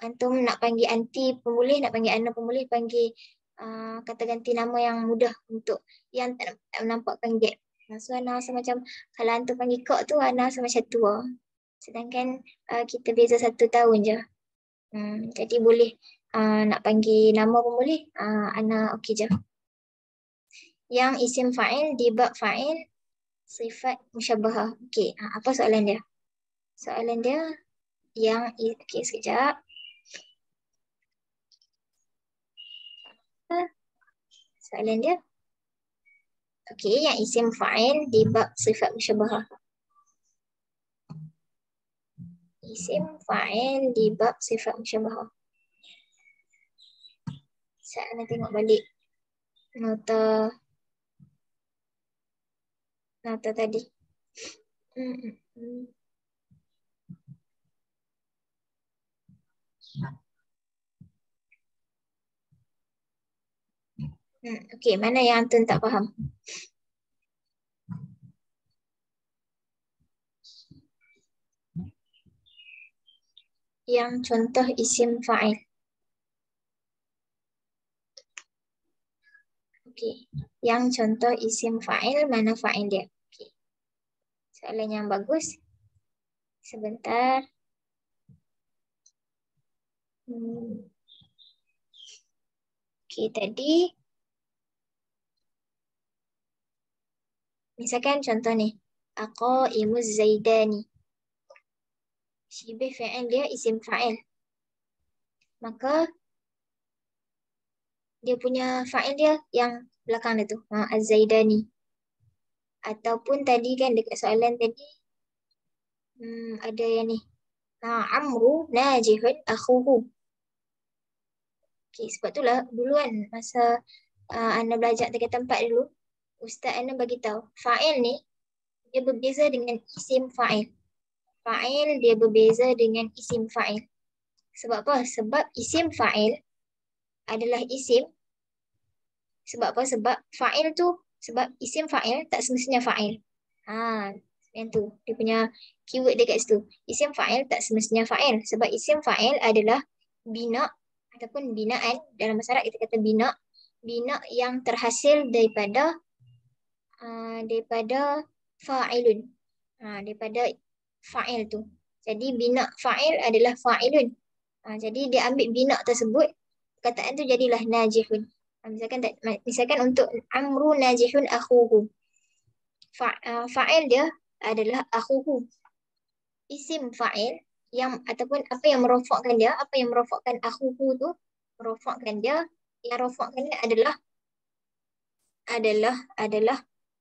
antum nak panggil anti pemulih, nak panggil anak pemulih, panggil uh, ah, kata ganti nama yang mudah untuk yang tak, tak nampakkan gap. Ah, so Ana rasa macam kalau antum panggil kok tu Ana rasa macam tua. Sedangkan uh, kita beza satu tahun je. Hmm, jadi boleh uh, nak panggil nama pun boleh. Uh, Ana okey je. Yang isim fa'il, dibak fa'il, sifat musyabahah. Okey, uh, apa soalan dia? Soalan dia yang okay sekejap. Soalan dia. Okey, yang isim fa'il di bab sifat musyabahah. Isim fa'il di bab sifat musyabahah. Saya nak tengok balik nota nota tadi. Hmm, okay mana yang Anton tak faham? Yang contoh isim fa'il. Okay. yang contoh isim fa'il, mana fa'il dia? Okey, soalan yang bagus. Sebentar. Okay, tadi misalkan contoh ni aku ibu Zaidani syibih fa'il dia isim fa'il maka dia punya fa'il dia yang belakang dia tu Az-Zaidani ha, ataupun tadi kan dekat soalan tadi hmm, ada yang ni ha, Amru Najihun Akhuhu Okay, sebab itulah dulu kan masa uh, anda belajar tiga tempat dulu, Ustaz anda bagi tahu fa'il ni dia berbeza dengan isim fa'il. Fa'il dia berbeza dengan isim fa'il. Sebab apa? Sebab isim fa'il adalah isim. Sebab apa? Sebab fa'il tu sebab isim fa'il tak semestinya fa'il. Ha, yang tu dia punya keyword dekat situ. Isim fa'il tak semestinya fa'il sebab isim fa'il adalah bina' ataupun binaan dalam masyarakat kita kata bina bina yang terhasil daripada uh, daripada fa'ilun uh, daripada fa'il tu jadi bina fa'il adalah fa'ilun uh, jadi dia ambil bina tersebut perkataan tu jadilah najihun uh, misalkan misalkan untuk amru najihun akhuhu uh, fa'il uh, fa dia adalah akhuhu isim fa'il yang ataupun apa yang merofokkan dia, apa yang merofokkan ahuhu tu, merofokkan dia, yang rofokkan dia adalah adalah adalah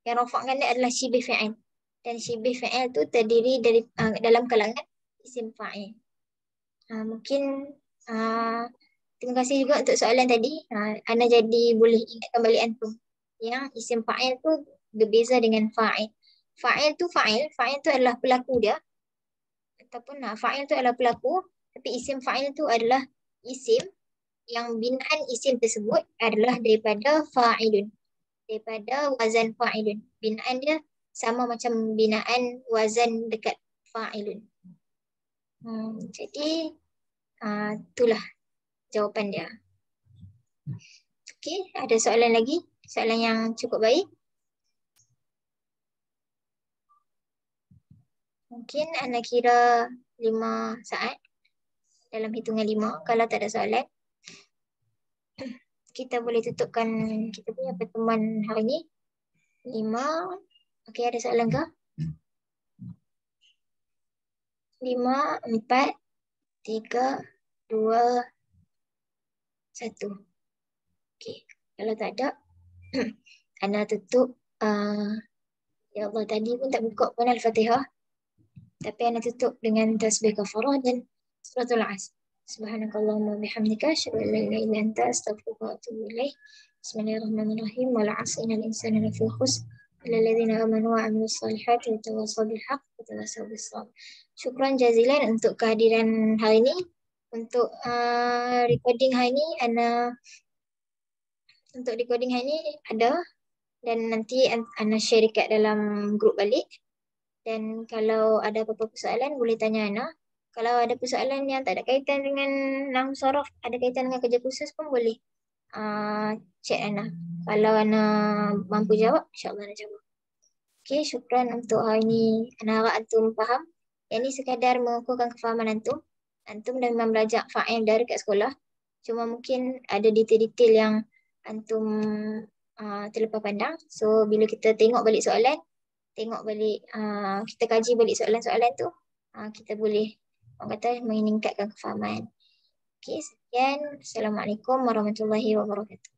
yang rofokkan dia adalah syibih fi'il. Dan syibih fi'il tu terdiri dari uh, dalam kalangan isim fa'il. Uh, mungkin uh, terima kasih juga untuk soalan tadi. Uh, Ana jadi boleh ingat kembali antum. Yang isim fa'il tu berbeza dengan fa'il. Fa'il tu fa'il. Fa'il tu adalah pelaku dia ataupun uh, fa'il tu adalah pelaku tapi isim fa'il tu adalah isim yang binaan isim tersebut adalah daripada fa'ilun daripada wazan fa'ilun binaan dia sama macam binaan wazan dekat fa'ilun hmm, jadi uh, itulah jawapan dia Okey, ada soalan lagi? Soalan yang cukup baik? Mungkin anda kira lima saat dalam hitungan lima kalau tak ada soalan. Kita boleh tutupkan kita punya pertemuan hari ini. Lima. Okey ada soalan ke? Lima, empat, tiga, dua, satu. Okey. Kalau tak ada, anda tutup. Uh, ya Allah tadi pun tak buka pun Al-Fatihah tapi ana tutup dengan tasbih kafarah dan suratul as subhanakallahumma bihamdika asyhadu an la ilaha illa anta astaghfiruka wa atubu ilaik bismillahirrahmanirrahim wal asr innal insana lafi khusr illa alladhina amanu wa amilus solihati wa tawassaw bil haqq wa tawassaw bis sabr syukran jazilan untuk kehadiran hari ini untuk uh, recording hari ini ana untuk recording hari ini ada dan nanti ana share dekat dalam grup balik dan kalau ada apa-apa persoalan boleh tanya Ana. Kalau ada persoalan yang tak ada kaitan dengan nahu sorof, ada kaitan dengan kerja khusus pun boleh uh, chat Ana. Kalau Ana mampu jawab, insyaAllah Ana jawab. Okay, syukran untuk hari ini. Ana harap Antum faham. Yang ini sekadar mengukuhkan kefahaman Antum. Antum dah memang belajar fa'im dari kat sekolah. Cuma mungkin ada detail-detail yang Antum uh, terlepas pandang. So, bila kita tengok balik soalan, tengok balik uh, kita kaji balik soalan-soalan tu uh, kita boleh orang kata meningkatkan kefahaman. Okey, sekian. Assalamualaikum warahmatullahi wabarakatuh.